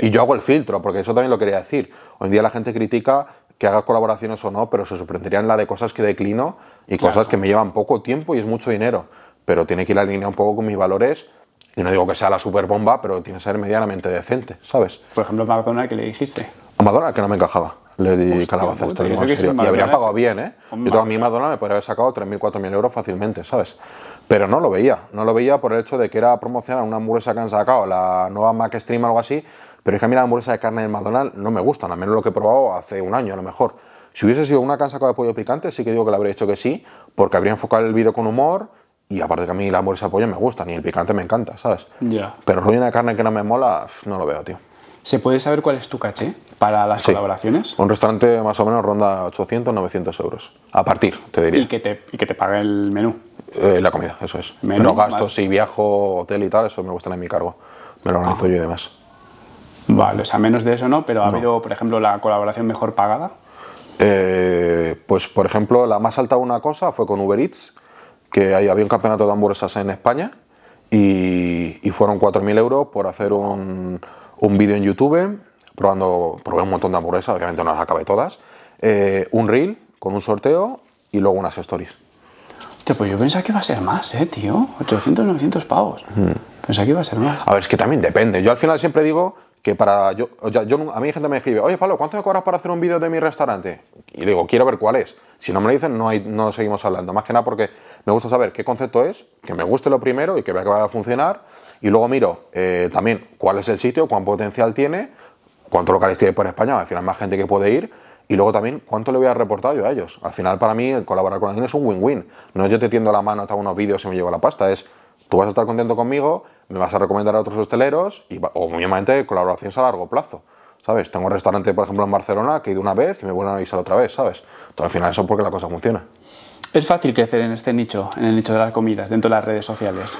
y, yo hago el filtro, porque eso también lo quería decir. Hoy en día la gente critica que haga colaboraciones o no, pero se sorprenderían la de cosas que declino y cosas que me llevan poco tiempo y es mucho dinero pero tiene que ir alineado un poco con mis valores. Y no digo que sea la super bomba, pero tiene que ser medianamente decente, ¿sabes? Por ejemplo, a McDonald's que le dijiste. A McDonald's que no me encajaba. Le di calabazas, serio. Y habría pagado bien, ¿eh? Yo a mí McDonald's me podría haber sacado 3.000, 4.000 euros fácilmente, ¿sabes? Pero no lo veía. No lo veía por el hecho de que era promocionar una hamburguesa que han sacado, la nueva Mac Stream o algo así. Pero es que a mí las hamburguesas de carne de McDonald's no me gustan, al menos lo que he probado hace un año a lo mejor. Si hubiese sido una que de pollo picante, sí que digo que le habría dicho que sí, porque habría enfocado el vídeo con humor, y aparte que a mí la y ese apoyo me gusta, ni el picante me encanta, ¿sabes? Ya. Pero ruina de carne que no me mola, no lo veo, tío. ¿Se puede saber cuál es tu caché para las colaboraciones? Un restaurante más o menos ronda 800, 900 euros. A partir, te diría. ¿Y que te, y que te pague el menú? Eh, la comida, eso es. Menú, Pero gastos, y si viajo, hotel y tal, eso me gusta en mi cargo. Me lo organizo ah. yo y demás. Vale, o sea, menos de eso no, pero ¿ha habido, por ejemplo, la colaboración mejor pagada? Eh, pues, por ejemplo, la más alta una cosa fue con Uber Eats, que había un campeonato de hamburguesas en España y, fueron 4.000 euros por hacer un, un vídeo en YouTube probando, probé un montón de hamburguesas, obviamente no las acabé todas, eh, un reel con un sorteo y luego unas stories. Hostia, pues yo pensaba que iba a ser más, ¿eh, tío? 800, 900 pavos. Mm. Pensaba que iba a ser más. A ver, es que también depende. Yo al final siempre digo que para yo, o yo, a mí gente me escribe, oye Pablo, ¿cuánto me cobras para hacer un vídeo de mi restaurante? Y digo, quiero ver cuál es. Si no me lo dicen, no, hay, no seguimos hablando. Más que nada porque me gusta saber qué concepto es, que me guste lo primero y que vea que va a funcionar. Y luego miro eh, también cuál es el sitio, cuán potencial tiene, cuánto locales tiene por España, al final más gente que puede ir. Y luego también cuánto le voy a reportar yo a ellos. Al final para mí el colaborar con alguien es un win-win. No es yo te tiendo la mano, hasta unos vídeos y me llevo la pasta, es Tú vas a estar contento conmigo, me vas a recomendar a otros hosteleros y, obviamente, colaboraciones a largo plazo. ¿Sabes? Tengo un restaurante, por ejemplo, en Barcelona que he ido una vez y me vuelven a avisar otra vez, ¿sabes? Entonces, al final, eso es porque la cosa funciona. Es fácil crecer en este nicho, en el nicho de las comidas, dentro de las redes sociales.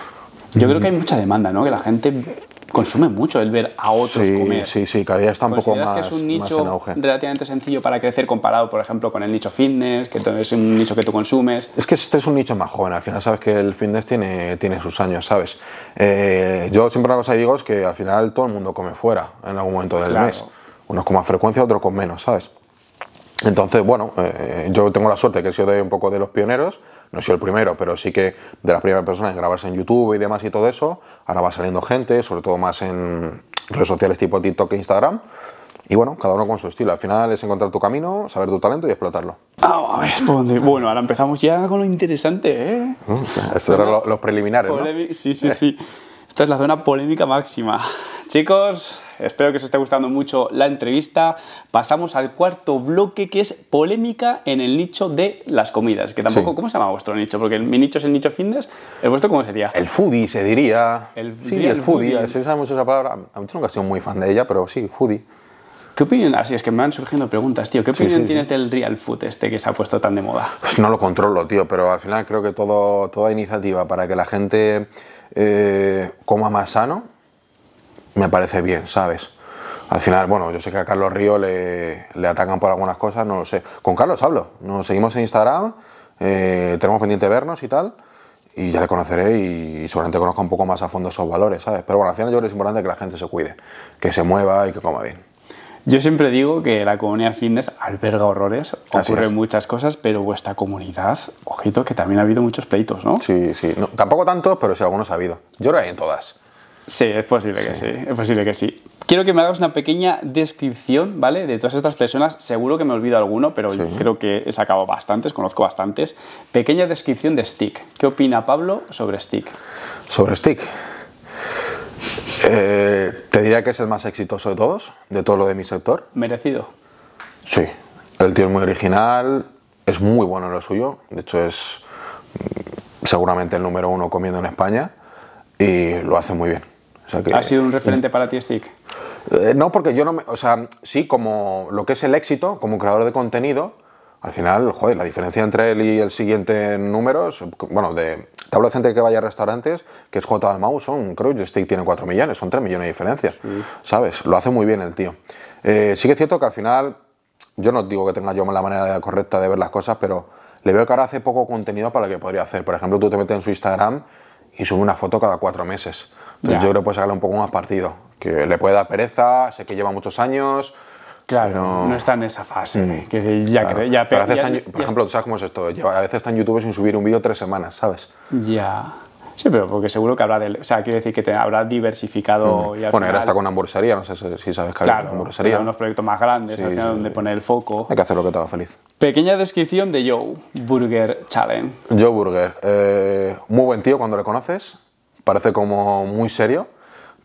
Yo creo que hay mucha demanda, ¿no? Que la gente consume mucho el ver a otros comer. Sí, sí, cada día está un poco más. que es un nicho relativamente sencillo para crecer comparado, por ejemplo, con el nicho fitness, que es un nicho que tú consumes? Es que este es un nicho más joven, al final sabes que el fitness tiene, tiene sus años, ¿sabes? Eh, yo siempre lo cosa que digo es que al final todo el mundo come fuera en algún momento del mes. Unos con más frecuencia, otros con menos, ¿sabes? Entonces, bueno, eh, yo tengo la suerte que he sido un poco de los pioneros no soy el primero, pero sí que de las primeras personas en grabarse en YouTube y demás y todo eso, ahora va saliendo gente, sobre todo más en redes sociales tipo TikTok e Instagram, y bueno, cada uno con su estilo. Al final es encontrar tu camino, saber tu talento y explotarlo. Ah, a ver, Bueno, ahora empezamos ya con lo interesante, ¿eh? Mm, Esto eran los preliminares, Sí, sí, sí. Eh. Esta es la zona polémica máxima. Chicos, Espero que os esté gustando mucho la entrevista. Pasamos al cuarto bloque que es polémica en el nicho de las comidas. Que tampoco, ¿cómo se llama vuestro nicho? Porque mi nicho es el nicho fitness. ¿El vuestro cómo sería? El foodie se diría. El, sí, el, foodie. foodie. sabemos esa palabra, a mí nunca he sido muy fan de ella, pero sí, foodie. ¿Qué opinión? Así ah, es que me van surgiendo preguntas, tío. ¿Qué opinión tiene tienes del real food este que se ha puesto tan de moda? Pues no lo controlo, tío, pero al final creo que todo, toda iniciativa para que la gente eh, coma más sano me parece bien, ¿sabes? Al final, bueno, yo sé que a Carlos Río le, atacan por algunas cosas, no lo sé. Con Carlos hablo, nos seguimos en Instagram, eh, tenemos pendiente vernos y tal, y ya le conoceré y, seguramente conozca un poco más a fondo esos valores, ¿sabes? Pero bueno, al final yo creo que es importante que la gente se cuide, que se mueva y que coma bien. Yo siempre digo que la comunidad fitness alberga horrores, ocurren muchas cosas, pero vuestra comunidad, ojito, que también ha habido muchos pleitos, ¿no? Sí, sí, tampoco tantos, pero sí algunos ha habido. Yo lo que hay en todas. Sí, es posible que sí. es posible que sí. Quiero que me hagas una pequeña descripción, ¿vale? De todas estas personas, seguro que me olvido alguno, pero creo que he sacado bastantes, conozco bastantes. Pequeña descripción de Stick. ¿Qué opina Pablo sobre Stick? Sobre Stick. Eh, te diría que es el más exitoso de todos, de todo lo de mi sector. ¿Merecido? Sí. El tío es muy original, es muy bueno en lo suyo, de hecho es mm, seguramente el número uno comiendo en España y lo hace muy bien que, ¿Ha sido un referente para ti, Stick? Eh, no, porque yo no me. O sea, sí, como lo que es el éxito, como creador de contenido, al final, joder, la diferencia entre él y el siguiente número números, bueno, de, te hablo de gente que vaya a restaurantes, que es J. son, creo que Stick tiene 4 millones, son 3 millones de diferencias, ¿sabes? Lo hace muy bien el tío. Eh, sí que es cierto que al final, yo no digo que tenga yo la manera correcta de ver las cosas, pero le veo que ahora hace poco contenido para lo que podría hacer. Por ejemplo, tú te metes en su Instagram y sube una foto cada 4 meses yo creo que puede sacarle un poco más partido. Que le puede dar pereza, sé que lleva muchos años. Claro, no está en esa fase. Mm. Eh, que ya, ya, pero a Por ejemplo, tú sabes cómo es esto. a veces está en YouTube sin subir un vídeo tres semanas, ¿sabes? Ya. Sí, pero porque seguro que habrá del, o sea, quiere decir que te habrá diversificado. Mm. Y al bueno, final, está con hamburguesería, no sé si sabes que claro, hamburguesería. unos proyectos más grandes, al final donde poner el foco. Hay que hacer lo que te haga feliz. Pequeña descripción de Joe Burger Challenge. Joe Burger, eh, muy buen tío cuando le conoces, parece como muy serio,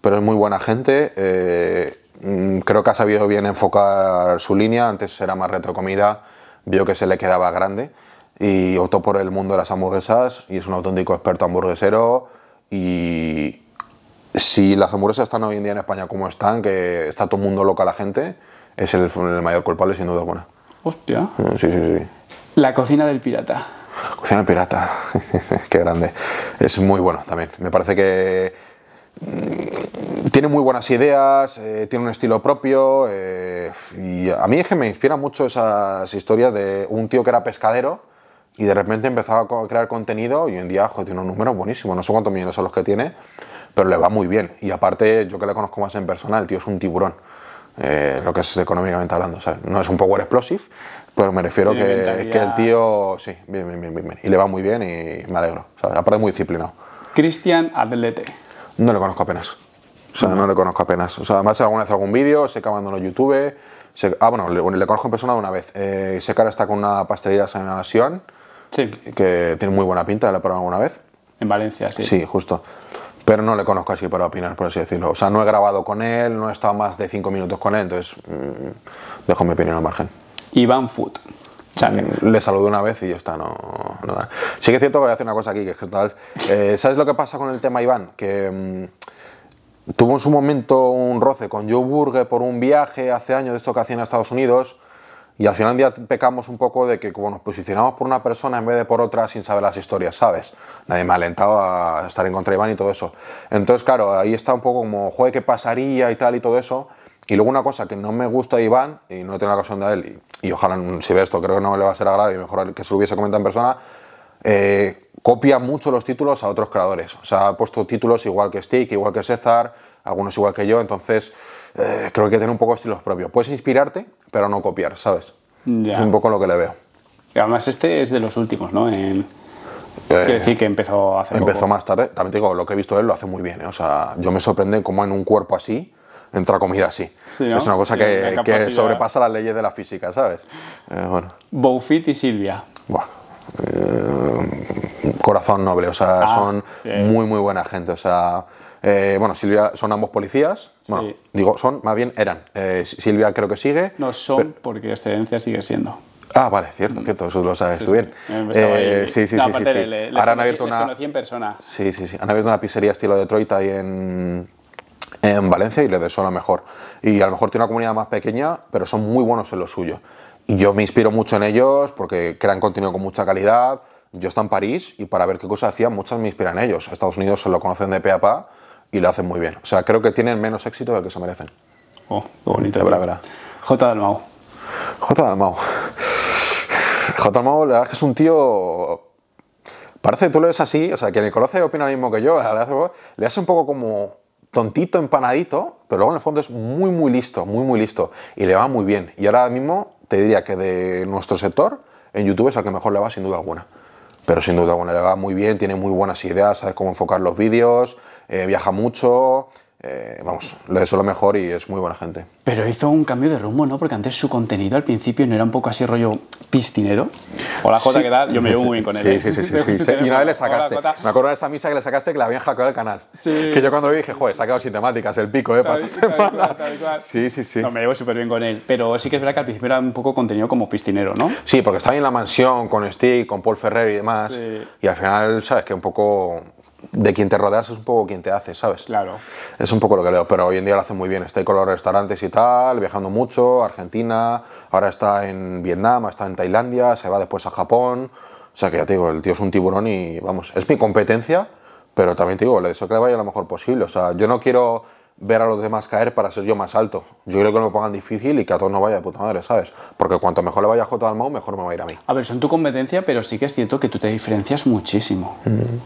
pero es muy buena gente. Eh, mm, creo que ha sabido bien enfocar su línea. Antes era más retrocomida, vio que se le quedaba grande y optó por el mundo de las hamburguesas y es un auténtico experto hamburguesero. Y si las hamburguesas están hoy en día en España como están, que está todo el mundo loca la gente, es el, el mayor culpable sin duda alguna. Hostia. Sí, sí, sí. La cocina del pirata. Cocina pirata, qué grande. Es muy bueno también. Me parece que mm, tiene muy buenas ideas, eh, tiene un estilo propio eh, y a mí es que me inspira mucho esas historias de un tío que era pescadero y de repente empezaba a crear contenido y hoy en día tiene unos números buenísimos no sé cuántos millones son los que tiene, pero le va muy bien y aparte yo que le conozco más en persona, el tío es un tiburón. Eh, lo que es económicamente hablando, No es un power explosive, pero me refiero que, que, el tío, sí, bien, bien, bien, bien, Y le va muy bien y me alegro, ¿sabes? Aparte muy disciplinado. Cristian Atlete. No le conozco apenas. no le conozco apenas. O sea, además alguna vez algún vídeo, sé que abandonó YouTube. ah, bueno, le, conozco en persona una vez. Eh, sé que ahora está con una pastelería San Asión sí. que, tiene muy buena pinta, la he probado alguna vez. En Valencia, sí. Sí, justo pero no le conozco así para opinar, por así decirlo. O sea, no he grabado con él, no he estado más de cinco minutos con él, entonces mm, dejo mi opinión al margen. Iván Foot mm, Le saludo una vez y ya está, no, no da. Sí que es cierto que voy a hacer una cosa aquí, que es que tal. Eh, ¿Sabes lo que pasa con el tema Iván? Que mm, tuvo en su momento un roce con Joe Burger por un viaje hace años de esto que hacía en Estados Unidos y al final día pecamos un poco de que como nos posicionamos por una persona en vez de por otra sin saber las historias, ¿sabes? Nadie me ha alentado a estar en contra de Iván y todo eso. Entonces, claro, ahí está un poco como, joder, ¿qué pasaría y tal y todo eso? Y luego una cosa que no me gusta de Iván, y no he tenido la ocasión de él, y, ojalá si ve esto, creo que no le va a ser agradable y mejor que se lo hubiese comentado en persona, eh, copia mucho los títulos a otros creadores. O sea, ha puesto títulos igual que Stick, igual que César, algunos igual que yo, entonces eh, creo que tiene un poco estilos propios. Puedes inspirarte, pero no copiar, ¿sabes? Es un poco lo que le veo. Y además este es de los últimos, ¿no? En... Eh, decir que empezó hace Empezó más tarde. También te digo, lo que he visto él lo hace muy bien. O sea, yo me sorprende cómo en un cuerpo así entra comida así. Es una cosa que, sobrepasa las leyes de la física, ¿sabes? Eh, bueno. Bowfit y Silvia. Eh, corazón noble, o sea, ah, son muy, muy buena gente, o sea... Eh, bueno, Silvia son ambos policías. Bueno, digo, son, más bien eran. Eh, Silvia creo que sigue. No son porque excedencia sigue siendo. Ah, vale, cierto, mm. cierto, eso lo sabes tú bien. Sí, sí, sí, Ahora han abierto una. en Sí, sí, sí. Han abierto una pizzería estilo Detroit ahí en, en Valencia y le suena mejor. Y a lo mejor tiene una comunidad más pequeña, pero son muy buenos en lo suyo. Yo me inspiro mucho en ellos porque crean contenido con mucha calidad. Yo estaba en París y para ver qué cosa hacían, muchas me inspiran ellos. Estados Unidos se lo conocen de pe a pa y lo hacen muy bien. O sea, creo que tienen menos éxito del que se merecen. Oh, qué bonito. De verdad, J. Dalmau. J. Dalmau. J. Dalmau, la verdad es que es un tío. Parece que tú lo ves así, o sea, quien le conoce opina lo mismo que yo. le hace un poco como tontito, empanadito, pero luego en el fondo es muy, muy listo, muy, muy listo. Y le va muy bien. Y ahora mismo te diría que de nuestro sector, en YouTube es el que mejor le va sin duda alguna. Pero sin duda alguna le va muy bien, tiene muy buenas ideas, sabe cómo enfocar los vídeos, eh, viaja mucho, eh, vamos, lo es lo mejor y es muy buena gente. Pero hizo un cambio de rumbo, ¿no? Porque antes su contenido al principio no era un poco así rollo pistinero. o la J que tal? Yo me llevo muy bien con él. Sí, ¿eh? sí, sí. sí, y una vez le sacaste. me acuerdo de esa misa que le sacaste que la habían hackeado el canal. Que yo cuando lo vi dije, joder, sacado sin temáticas, el pico, ¿eh? Para sí, sí, sí. No, me llevo súper bien con él. Pero sí que es verdad que al principio era un poco contenido como pistinero, ¿no? Sí, porque estaba en la mansión con Steve, con Paul Ferrer y demás. Y al final, ¿sabes? Que un poco de quien te rodeas es un poco quien te hace, ¿sabes? Claro. Es un poco lo que leo. pero hoy en día lo hace muy bien. Está con los restaurantes y tal, viajando mucho, Argentina, ahora está en Vietnam, está en Tailandia, se va después a Japón. O sea que ya te digo, el tío es un tiburón y vamos, es mi competencia, pero también te digo, le deseo que le vaya lo mejor posible. O sea, yo no quiero ver a los demás caer para ser yo más alto. Yo creo que no me pongan difícil y que a todos no vaya de puta madre, ¿sabes? Porque cuanto mejor le vaya a J al mejor me va a ir a mí. A ver, son tu competencia, pero sí que es cierto que tú te diferencias muchísimo.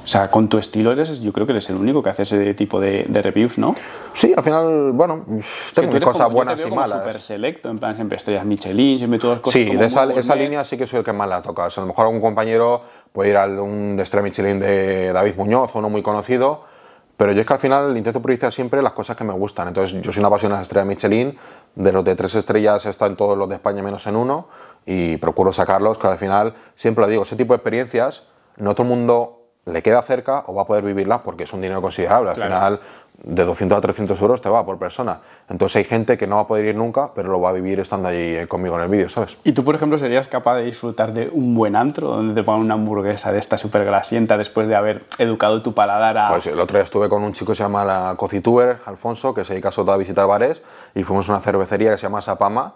O sea, con tu estilo eres, yo creo que eres el único que hace ese tipo de, reviews, ¿no? Sí, al final, bueno, tengo cosas buenas yo te y malas. súper selecto, en plan, siempre estrellas Michelin, siempre todas cosas. Sí, de esa, línea sí que soy el que más la toca. O sea, a lo mejor algún compañero puede ir a un estrella Michelin de David Muñoz, uno muy conocido pero yo es que al final intento priorizar siempre las cosas que me gustan. Entonces, yo soy una pasión de las estrellas Michelin, de los de tres estrellas están todos los de España menos en uno, y procuro sacarlos, que al final, siempre lo digo, ese tipo de experiencias, no todo el mundo le queda cerca o va a poder vivirla porque es un dinero considerable. Al final, de 200 a 300 euros te va por persona. Entonces hay gente que no va a poder ir nunca, pero lo va a vivir estando allí eh, conmigo en el vídeo, ¿sabes? ¿Y tú, por ejemplo, serías capaz de disfrutar de un buen antro donde te pongan una hamburguesa de esta súper grasienta después de haber educado tu paladar a...? Pues el otro día estuve con un chico que se llama la Cocituber, Alfonso, que se dedica a visitar bares, y fuimos a una cervecería que se llama Sapama.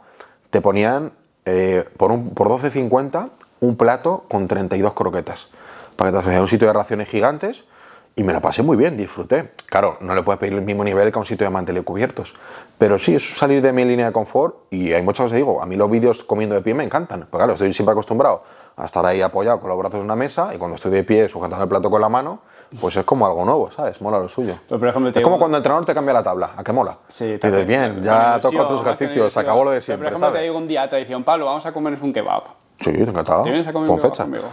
Te ponían, eh, por, por 12.50, un plato con 32 croquetas para que te un sitio de raciones gigantes y me la pasé muy bien, disfruté. Claro, no le puedes pedir el mismo nivel que a un sitio de manteles cubiertos, pero sí, es salir de mi línea de confort y hay muchas cosas que digo, a mí los vídeos comiendo de pie me encantan, porque claro, estoy siempre acostumbrado a estar ahí apoyado con los brazos en una mesa y cuando estoy de pie sujetando el plato con la mano, pues es como algo nuevo, ¿sabes? Mola lo suyo. Pues, es como cuando el entrenador te cambia la tabla, ¿a qué mola? Sí, te dices, bien, ya toco tus ejercicios, se acabó lo de siempre, Pero, por ejemplo, te digo un día, tradición Pablo, vamos a comer un kebab Sí, encantado. ¿Te comer fecha. conmigo?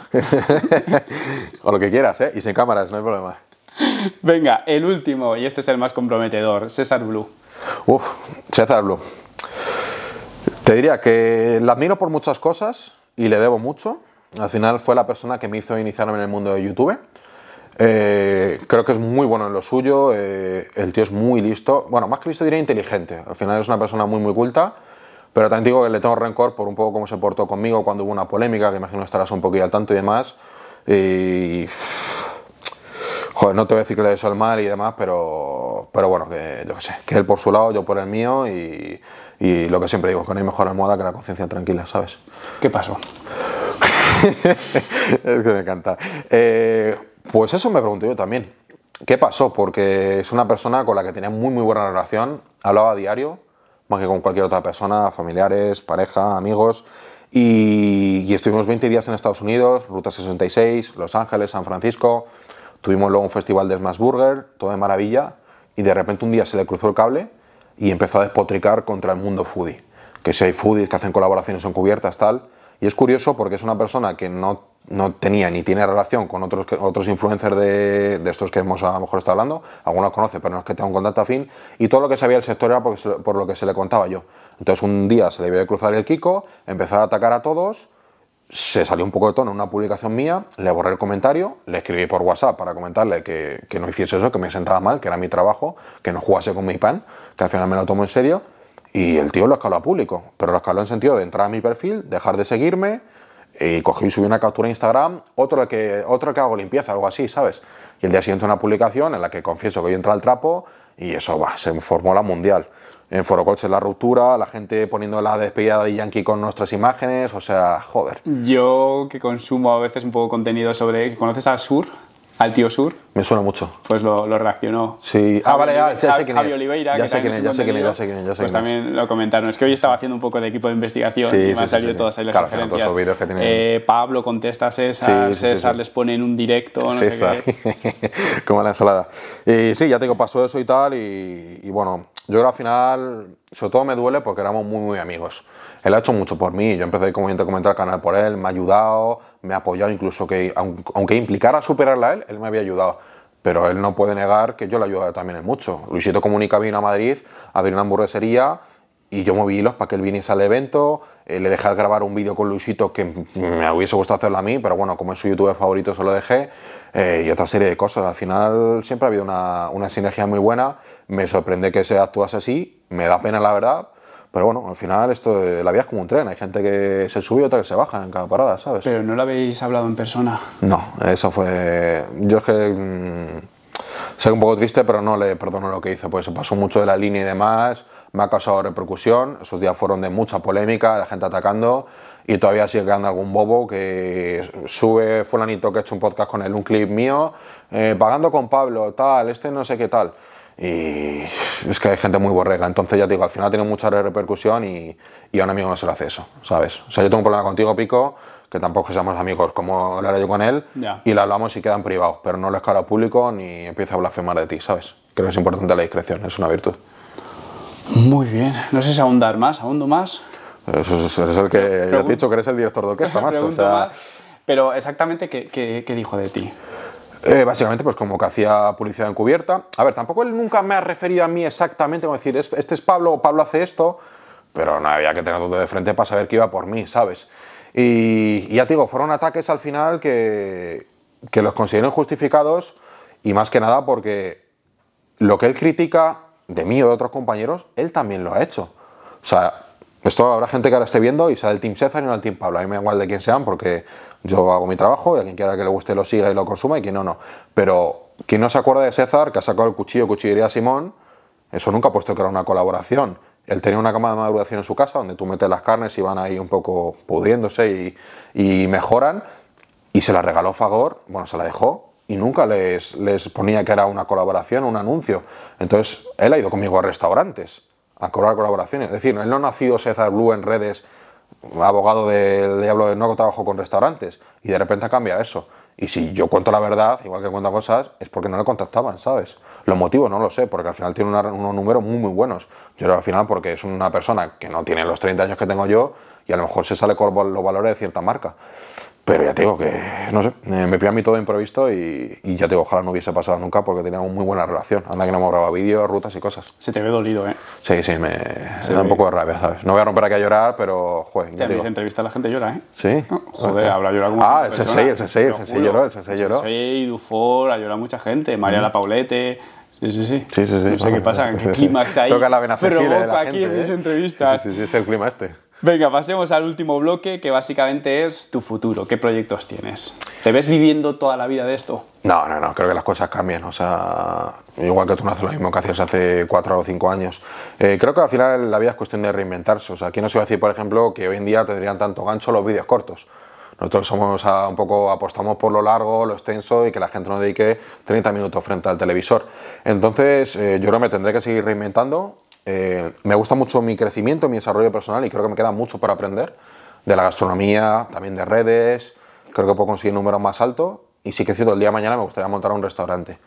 o lo que quieras, ¿eh? Y sin cámaras, no hay problema. Venga, el último, y este es el más comprometedor, César Blue. Uf, César Blue. Te diría que la admiro por muchas cosas y le debo mucho. Al final fue la persona que me hizo iniciarme en el mundo de YouTube. Eh, creo que es muy bueno en lo suyo, eh, el tío es muy listo, bueno, más que listo diría inteligente, al final es una persona muy muy culta pero también digo que le tengo rencor por un poco cómo se portó conmigo cuando hubo una polémica, que imagino estarás un poquito al tanto y demás. Y. Joder, no te voy a decir que le deseo el mal y demás, pero, pero bueno, que yo qué sé, que él por su lado, yo por el mío y, lo que siempre digo, que no hay mejor almohada que la conciencia tranquila, ¿sabes? ¿Qué pasó? es que me encanta. Eh, pues eso me pregunto yo también. ¿Qué pasó? Porque es una persona con la que tenía muy, muy buena relación, hablaba a diario, más que con cualquier otra persona, familiares, pareja, amigos. Y, estuvimos 20 días en Estados Unidos, Ruta 66, Los Ángeles, San Francisco. Tuvimos luego un festival de Smash Burger, todo de maravilla. Y de repente un día se le cruzó el cable y empezó a despotricar contra el mundo foodie. Que si hay foodies que hacen colaboraciones cubiertas, tal. Y es curioso porque es una persona que no no tenía ni tiene relación con otros, otros influencers de, de estos que hemos a lo mejor estado hablando, algunos conoce, pero no es que tenga un contacto afín, y todo lo que sabía el sector era por lo que se le contaba yo. Entonces un día se le de cruzar el Kiko, empezar a atacar a todos, se salió un poco de tono en una publicación mía, le borré el comentario, le escribí por WhatsApp para comentarle que, que no hiciese eso, que me sentaba mal, que era mi trabajo, que no jugase con mi pan, que al final me lo tomó en serio, y el tío lo escaló a público, pero lo escaló en sentido de entrar a mi perfil, dejar de seguirme, y eh, cogí y subí una captura a Instagram, otro que, otro que hago limpieza, algo así, ¿sabes? Y el día siguiente una publicación en la que confieso que yo entré al trapo y eso va, se formó la mundial. En Coches la ruptura, la gente poniendo la despedida de Yankee con nuestras imágenes, o sea, joder. Yo que consumo a veces un poco contenido sobre... ¿Conoces a Sur? al tío Sur. Me suena mucho. Pues lo, reaccionó. Sí. ah, Javi, vale, ya, ah, ya sé quién es. Oliveira, ya que sé es, ya sé quién es, ya sé quién pues es. pues también lo comentaron. Es que hoy estaba haciendo un poco de equipo de investigación y me han salido todas ahí las claro, referencias. Todos los que eh, Pablo contesta a César, César les pone en un directo, no César. sé qué. Como la ensalada. Y sí, ya tengo paso eso y tal y, y bueno, yo creo al final, sobre todo me duele porque éramos muy, muy amigos. Él ha hecho mucho por mí, yo empecé como a comentar el canal por él, me ha ayudado, me ha apoyado, incluso que aunque implicara superarla a él, él me había ayudado. Pero él no puede negar que yo le ayudado también mucho. Luisito Comunica vino a Madrid a abrir una hamburguesería y yo moví hilos para que él viniese al evento, eh, le dejé grabar un vídeo con Luisito que me hubiese gustado hacerlo a mí, pero bueno, como es su youtuber favorito se lo dejé eh, y otra serie de cosas. Al final siempre ha habido una, una sinergia muy buena, me sorprende que se actuase así, me da pena la verdad, pero bueno, al final esto, eh, la vida es como un tren, hay gente que se sube y otra que se baja en cada parada, ¿sabes? Pero no lo habéis hablado en persona. No, eso fue... Yo es que... Mm, sé soy un poco triste, pero no le perdono lo que hice, pues se pasó mucho de la línea y demás, me ha causado repercusión, esos días fueron de mucha polémica, la gente atacando, y todavía sigue quedando algún bobo que sube fulanito que ha hecho un podcast con él, un clip mío, eh, pagando con Pablo, tal, este no sé qué tal. Y es que hay gente muy borrega, entonces ya te digo, al final tiene mucha repercusión y, a un amigo no se le hace eso, ¿sabes? O sea, yo tengo un problema contigo, Pico, que tampoco seamos amigos como lo haré yo con él, y lo hablamos y quedan privados, pero no lo escala público ni empieza a blasfemar de ti, ¿sabes? Creo que es importante la discreción, es una virtud. Muy bien, no sé si ahondar más, ahondo más. Eh, eso es, el que, he dicho que eres el director de orquesta, macho. pero exactamente, qué, qué dijo de ti? Eh, básicamente, pues como que hacía publicidad encubierta. A ver, tampoco él nunca me ha referido a mí exactamente como decir, este es Pablo, Pablo hace esto, pero no había que tener todo de frente para saber que iba por mí, ¿sabes? Y, y ya te digo, fueron ataques al final que, los consideren justificados y más que nada porque lo que él critica de mí o de otros compañeros, él también lo ha hecho. O sea, esto habrá gente que ahora esté viendo y sea del Team César y no del Team Pablo. A mí me da igual de quién sean porque yo hago mi trabajo y a quien quiera que le guste lo siga y lo consuma y quien no, no. Pero quien no se acuerda de César, que ha sacado el cuchillo Cuchillería a Simón, eso nunca ha puesto que era una colaboración. Él tenía una cama de maduración en su casa donde tú metes las carnes y van ahí un poco pudriéndose y, mejoran. Y se la regaló Fagor, bueno, se la dejó y nunca les, les ponía que era una colaboración, un anuncio. Entonces él ha ido conmigo a restaurantes cobrar colaboraciones. Es decir, él no nacido César Blue en redes, abogado del diablo de no trabajo con restaurantes, y de repente cambia eso. Y si yo cuento la verdad, igual que cuento cosas, es porque no le contactaban, ¿sabes? Los motivos no lo sé, porque al final tiene unos números muy, muy buenos. Yo creo al final porque es una persona que no tiene los 30 años que tengo yo y a lo mejor se sale con los valores de cierta marca. Pero ya te digo que, no sé, eh, me pilló a mí todo improviso y, y, ya te digo, ojalá no hubiese pasado nunca porque teníamos muy buena relación. Anda que no hemos grabado vídeos, rutas y cosas. Se te ve dolido, ¿eh? Sí, sí, me, da un poco de rabia, ¿sabes? No voy a romper aquí a llorar, pero, joder. Ya te en mis la gente llora, ¿eh? Sí. joder, habrá llorado como. Ah, el sensei, el sensei, el sensei lloró, el sensei lloró. El sensei, Dufour, ha llorado mucha gente, María mm. La Paulete. Sí, sí, sí. sí, sí, sí. No sé vale, qué pasa, qué clímax hay. Toca la vena sensible de la gente. aquí en ¿eh? entrevista. Sí, sí, sí, es el clima este. Venga, pasemos al último bloque, que básicamente es tu futuro. ¿Qué proyectos tienes? ¿Te ves viviendo toda la vida de esto? No, no, no. Creo que las cosas cambian. O sea, igual que tú no haces lo mismo que hacías hace cuatro o cinco años. Eh, creo que al final la vida es cuestión de reinventarse. O sea, aquí no se va a decir, por ejemplo, que hoy en día tendrían tanto gancho los vídeos cortos. Nosotros somos ah, un poco apostamos por lo largo, lo extenso y que la gente no dedique 30 minutos frente al televisor. Entonces, eh, yo creo que me tendré que seguir reinventando me gusta mucho mi crecimiento, mi desarrollo personal y creo que me queda mucho por aprender de la gastronomía, también de redes. Creo que puedo conseguir un número más alto. y sí que cierto, el día de mañana me gustaría montar un restaurante.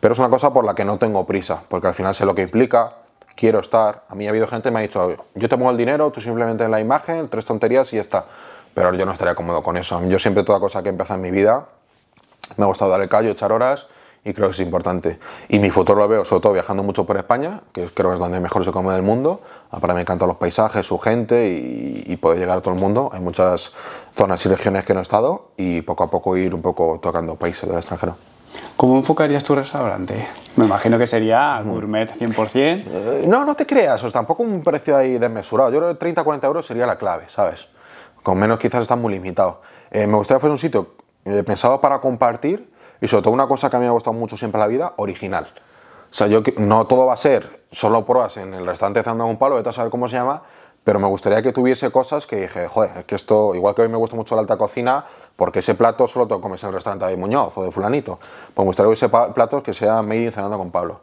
Pero es una cosa por la que no tengo prisa, porque al final sé lo que implica, quiero estar. A mí ha habido gente que me ha dicho, yo te pongo el dinero, tú simplemente en la imagen, tres tonterías y ya está. Pero yo no estaría cómodo con eso. Yo siempre toda cosa que empieza en mi vida, me ha gustado dar el callo, echar horas y creo que es importante. Y mi futuro lo veo sobre todo viajando mucho por España, que creo que es donde mejor se come del mundo. Ah, para me encantan los paisajes, su gente y, poder llegar a todo el mundo. Hay muchas zonas y regiones que no he estado y poco a poco ir un poco tocando países del extranjero. ¿Cómo enfocarías tu restaurante? Me imagino que sería gourmet 100%. Eh, no, no te creas, o tampoco un precio ahí desmesurado. Yo creo que 30-40 euros sería la clave, ¿sabes? Con menos quizás está muy limitado. Eh, me gustaría fuera un sitio eh, pensado para compartir, y sobre todo una cosa que a mí me ha gustado mucho siempre en la vida, original. O sea, yo no todo va a ser solo pruebas en el restaurante Zando con palo, vete a saber cómo se llama, pero me gustaría que tuviese cosas que dije, joder, es que esto, igual que a hoy me gusta mucho la alta cocina, porque ese plato solo te comes en el restaurante de Muñoz o de fulanito. Pues me gustaría que hubiese platos que sean made in cenando con Pablo.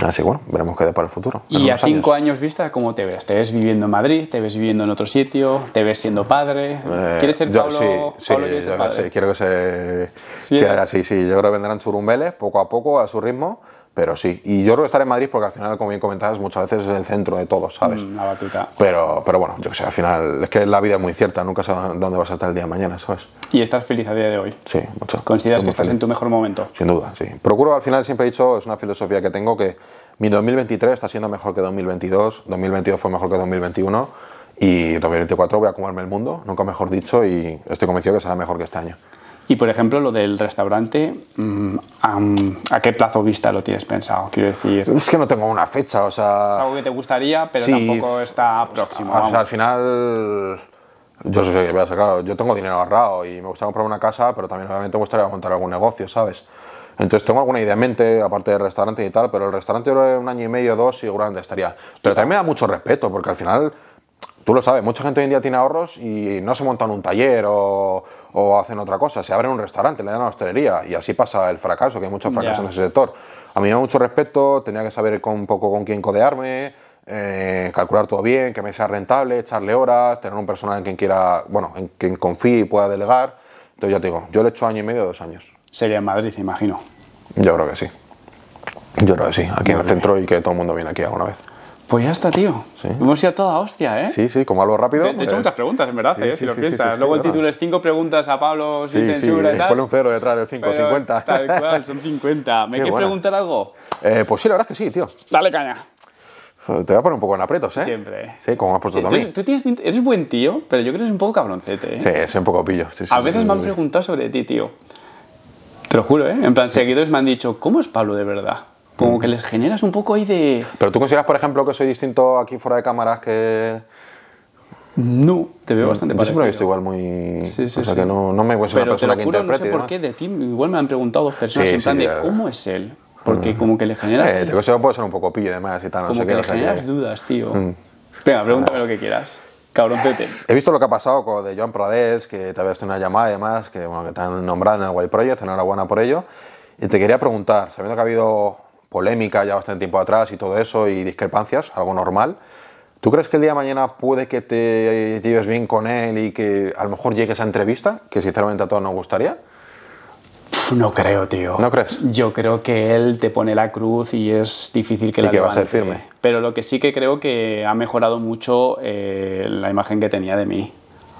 Así bueno, veremos qué da para el futuro. ¿Y a cinco años. vista cómo te ves? ¿Te ves viviendo en Madrid? ¿Te ves viviendo en otro sitio? ¿Te ves siendo padre? Eh, ¿Quieres ser Pablo? Sí, yo, sí, quiero que se... ¿Sí, sí, yo creo que vendrán churumbeles poco a poco a su ritmo pero sí, y yo creo que estar en Madrid porque al final, como bien comentabas, muchas veces es el centro de todo, ¿sabes? Mm, la batuta. Pero, pero bueno, yo que sé, al final es que la vida es muy cierta, nunca sabes dónde vas a estar el día de mañana, ¿sabes? ¿Y estás feliz a día de hoy? Sí, mucho. ¿Consideras que estás en tu mejor momento? Sin duda, sí. Procuro, al final siempre he dicho, es una filosofía que tengo, que mi 2023 está siendo mejor que 2022, 2022 fue mejor que 2021 y 2024 voy a comerme el mundo, nunca mejor dicho, y estoy convencido que será mejor que este año. Y por ejemplo, lo del restaurante, mm, ¿a qué plazo vista lo tienes pensado? Quiero decir. Es que no tengo una fecha, o sea. Es algo que te gustaría, pero tampoco está próximo. O sea, al final. Yo yo tengo dinero ahorrado y me gustaría comprar una casa, pero también obviamente me gustaría montar algún negocio, ¿sabes? Entonces tengo alguna idea en mente, aparte del restaurante y tal, pero el restaurante un año y medio, dos, seguramente estaría. Pero también me da mucho respeto, porque al final Tú lo sabes, mucha gente hoy en día tiene ahorros y no se montan un taller o, hacen otra cosa, se abren un restaurante, le dan a hostelería y así pasa el fracaso, que hay muchos fracasos en ese sector. A mí me da mucho respeto, tenía que saber con, un poco con quién codearme, eh, calcular todo bien, que me sea rentable, echarle horas, tener un personal en quien quiera, bueno, en quien confíe y pueda delegar. Entonces ya te digo, yo le he hecho año y medio, dos años. Sería en Madrid, imagino. Yo creo que sí. Yo creo que sí, aquí en el centro y que todo el mundo viene aquí alguna vez. Pues ya está, tío. Hemos ido a toda hostia, ¿eh? Sí, sí, como algo rápido. Te he hecho, pues- muchas preguntas, en verdad, eh, si lo piensas. Luego el título es 5 preguntas a Pablo sin censura y tal. Ponle un cero detrás del 5, 50. Tal cual, son 50. ¿Me quieres preguntar algo? Eh, pues sí, la verdad es que sí, tío. Dale caña. Te voy a poner un poco en aprietos, ¿eh? Siempre. Sí, como has puesto sí, también. Tú, tienes, eres buen tío, pero yo creo que eres un poco cabroncete, ¿eh? Sí, soy un poco pillo. a veces me han preguntado sobre ti, tío. Te lo juro, ¿eh? En plan, seguidores me han dicho, ¿cómo es Pablo de verdad? Como que les generas un poco ahí de... Pero tú consideras, por ejemplo, que soy distinto aquí fuera de cámaras que... No, te veo bastante parecido. Yo siempre he visto igual muy... Sí, o sea, que no, no me voy a una persona juro, que interprete. no sé por qué de ti. Igual me han preguntado dos personas en plan de cómo es él. Porque mm. como que le generas... Eh, te considero puede ser un poco pillo además y tal. No como sé que, que le generas dudas, tío. Mm. Venga, pregúntame ah. lo que quieras. Cabrón, tete. He visto lo que ha pasado con de Joan Prades, que te habías hecho una llamada y demás, que, bueno, que te han nombrado en el White Project, enhorabuena por ello. Y te quería preguntar, sabiendo que ha habido polémica ya bastante tiempo atrás y todo eso, y discrepancias, algo normal. ¿Tú crees que el día mañana puede que te lleves bien con él y que a lo mejor llegue esa entrevista, que sinceramente a todos nos gustaría? No creo, tío. ¿No crees? Yo creo que él te pone la cruz y es difícil que y que va a ser firme. Pero lo que sí que creo que ha mejorado mucho eh, la imagen que tenía de mí.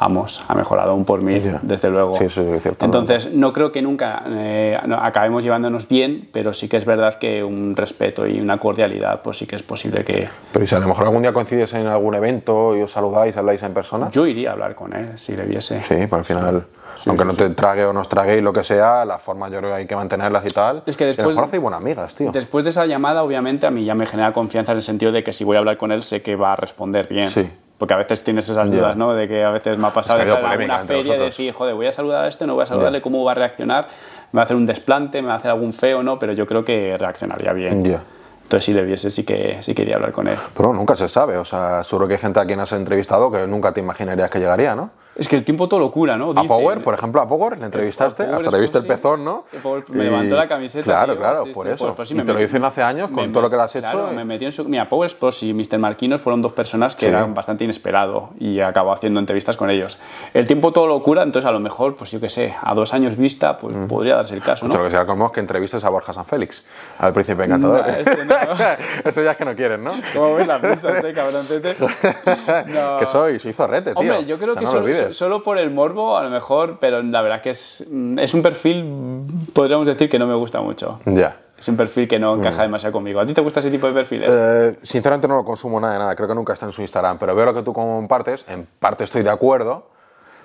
Vamos, ha mejorado un por mil, desde luego. Sí, es cierto, Entonces, ¿no? creo que nunca eh, acabemos llevándonos bien, pero sí que es verdad que un respeto y una cordialidad, pues sí que es posible que... Pero si a lo mejor algún día coincides en algún evento y os saludáis, habláis en persona... Yo iría a hablar con él, si le viese. Sí, pero pues al final... aunque no te trague o nos traguéis lo que sea, la forma yo creo que hay que mantenerlas y tal. Es que después. Y a lo mejor buenas amigas, tío. Después de esa llamada, obviamente, a mí ya me genera confianza en el sentido de que si voy a hablar con él, sé que va a responder bien. Sí. Porque a veces tienes esas dudas, ¿no? De que a veces me ha pasado en una feria y decir, joder, voy a saludar a este, no voy a saludarle, ¿cómo va a reaccionar? ¿Me va a hacer un desplante? ¿Me va a hacer algún feo? No, pero yo creo que reaccionaría bien. Entonces, si le viese, sí que sí quería hablar con él. Pero nunca se sabe, o sea, seguro que hay gente a quien has entrevistado que nunca te imaginarías que llegaría, ¿no? Es que el tiempo todo lo cura, ¿no? A Power, por ejemplo, a Power le entrevistaste, hasta le viste el pezón, ¿no? Me levantó la camiseta. Claro, claro, por eso. y te lo dicen hace años con todo lo que le has hecho. me metió en su... Mira, Power Sports y Mr. Marquinos fueron dos personas que eran bastante inesperado y acabo haciendo entrevistas con ellos. El tiempo todo lo cura, entonces a lo mejor, pues yo qué sé, a dos años vista, pues mm. podría darse el caso, pues ¿no? Lo que sea como que entrevistas a Borja San Félix, al príncipe encantador. eso, ya es que no quieren, ¿no? Como ves la prisa, eh, cabrón? cabroncete. Que soy, soy zorrete, tío. Hombre, yo creo que Solo por el morbo, a lo mejor, pero la verdad que es, mm, es un perfil, podríamos decir, que no me gusta mucho. Ya. Es un perfil que no mm. encaja demasiado conmigo. ¿A ti te gusta ese tipo de perfiles? Eh, sinceramente no lo consumo nada de nada, creo que nunca está en su Instagram, pero veo lo que tú compartes, en parte estoy de acuerdo,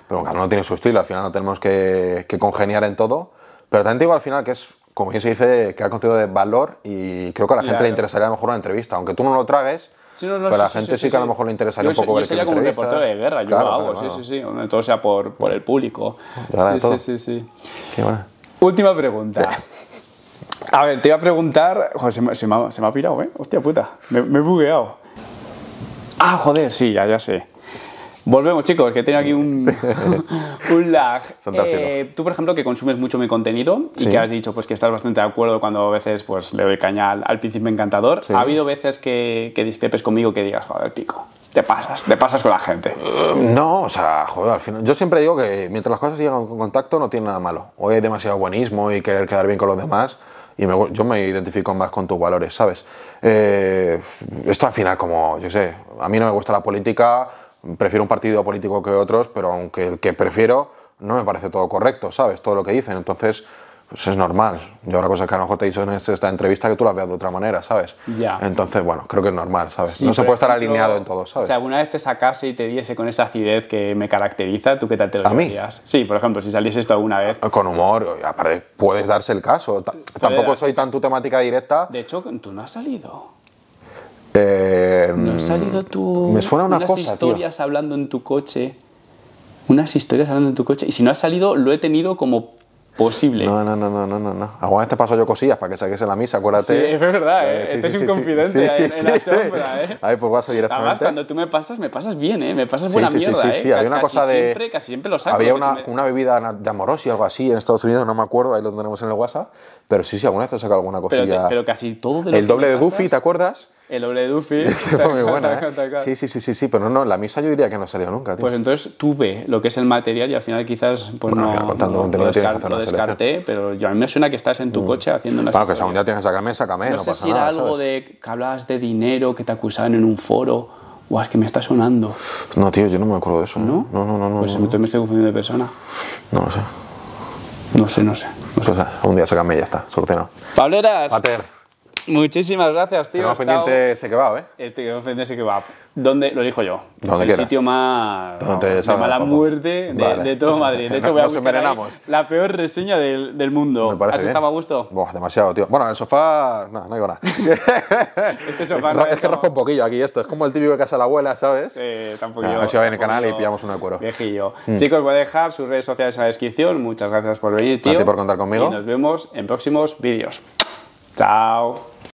pero cada uno tiene su estilo, al final no tenemos que, que congeniar en todo. Pero también te digo al final que es como bien se dice, crear contenido de valor y creo que a la gente le interesaría a lo mejor una entrevista, aunque tú no lo tragues, pero a la gente sí, que a lo mejor le interesaría un poco yo sería como un reportero de guerra, yo lo hago, sí, sí, sí, todo sea por, por el público. Sí, sí, sí, sí, bueno. Última pregunta. A ver, te iba a preguntar, joder, se, me, ha, pirado, ¿eh? Hostia puta, me, me he bugueado. Ah, joder, sí, ya, ya sé. Volvemos, chicos, que tengo aquí un, lag. Eh, tú, por ejemplo, que consumes mucho mi contenido y que has dicho pues, que estás bastante de acuerdo cuando a veces pues, le doy caña al, principio príncipe encantador. ¿Ha habido veces que, que, discrepes conmigo que digas, joder, tico, te pasas, te pasas con la gente? Eh, no, o sea, joder, al final. Yo siempre digo que mientras las cosas llegan con contacto no tiene nada malo. Hoy hay demasiado buenismo y querer quedar bien con los demás y yo me identifico más con tus valores, ¿sabes? Eh, esto al final, como, yo sé, a mí no me gusta la política Prefiero un partido político que otros, pero aunque el que prefiero no me parece todo correcto, ¿sabes? Todo lo que dicen. Entonces, pues es normal. Yo ahora cosas que a lo mejor te he en este, esta entrevista que tú las veas de otra manera, ¿sabes? Ya. Entonces, bueno, creo que es normal, ¿sabes? no se puede estar alineado en todo, ¿sabes? Si alguna vez te sacase y te diese con esa acidez que me caracteriza, ¿tú qué tal te lo dirías? Sí, por ejemplo, si saliese esto alguna vez. Con humor, aparte, puedes darse el caso. Tampoco soy tan tu temática directa. De hecho, tú no has salido. Eh, ¿No ha salido tu, me suena una unas historias hablando en tu coche? Unas historias hablando en tu coche. Y si no ha salido, lo he tenido como posible. No, no, no, no, no, no. no. te paso yo cosillas para que saques la misa, acuérdate. Sí, es verdad, este es un confidente en, en, la sombra, ¿eh? Ahí por WhatsApp directamente. Además, cuando tú me pasas, me pasas bien, ¿eh? Me pasas buena mierda, Sí, sí, sí, ¿eh? había una cosa de... Siempre, casi siempre lo saco. Había una, una bebida de y algo así, en Estados Unidos, no me acuerdo, ahí lo tenemos en el WhatsApp, pero sí, sí, alguna vez te has sacado alguna cosilla. Pero, pero casi todo de lo El doble de Goofy, ¿te acuerdas? El doble de Goofy ¿eh? Sí, sí, sí, sí, sí, pero no, no, la misa yo diría que no ha salido nunca, tío. Pues entonces tuve lo que es el material y al final quizás pues no, no, contenido lo, descarté, pero yo, a mí me suena que estás en tu mm. coche haciendo una Claro, que si algún día tienes que sacarme, sácame, no, no sé si era algo de que hablabas de dinero, que te acusaban en un foro. Guau, es que me está sonando. No, tío, yo no me acuerdo de eso. ¿eh? ¿No? No, no, no. no pues entonces me estoy confundiendo de persona. No lo sé. No sé, no sé. Pues, un día se cambia y ya está, solucionado. Pableras. Pater. Muchísimas gracias, tío. Estamos pendiente ese kebab, ¿eh? Este, pendiente ese kebab. ¿Dónde lo dijo yo? Donde El sitio más no, de mala muerte de, todo Madrid. De hecho, voy a buscar la peor reseña del, del mundo. Me ¿Has estado a gusto? Buah, demasiado, tío. Bueno, el sofá, no, no hay nada. este sofá es, que raspa un poquillo aquí esto. Es como el típico de casa de la abuela, ¿sabes? Eh, tampoco yo. Vamos a ver en el canal y pillamos uno de cuero. Viejillo. Mm. Chicos, voy a dejar sus redes sociales en la descripción. Muchas gracias por venir, tío. por contar conmigo. Y nos vemos en próximos vídeos. Chao.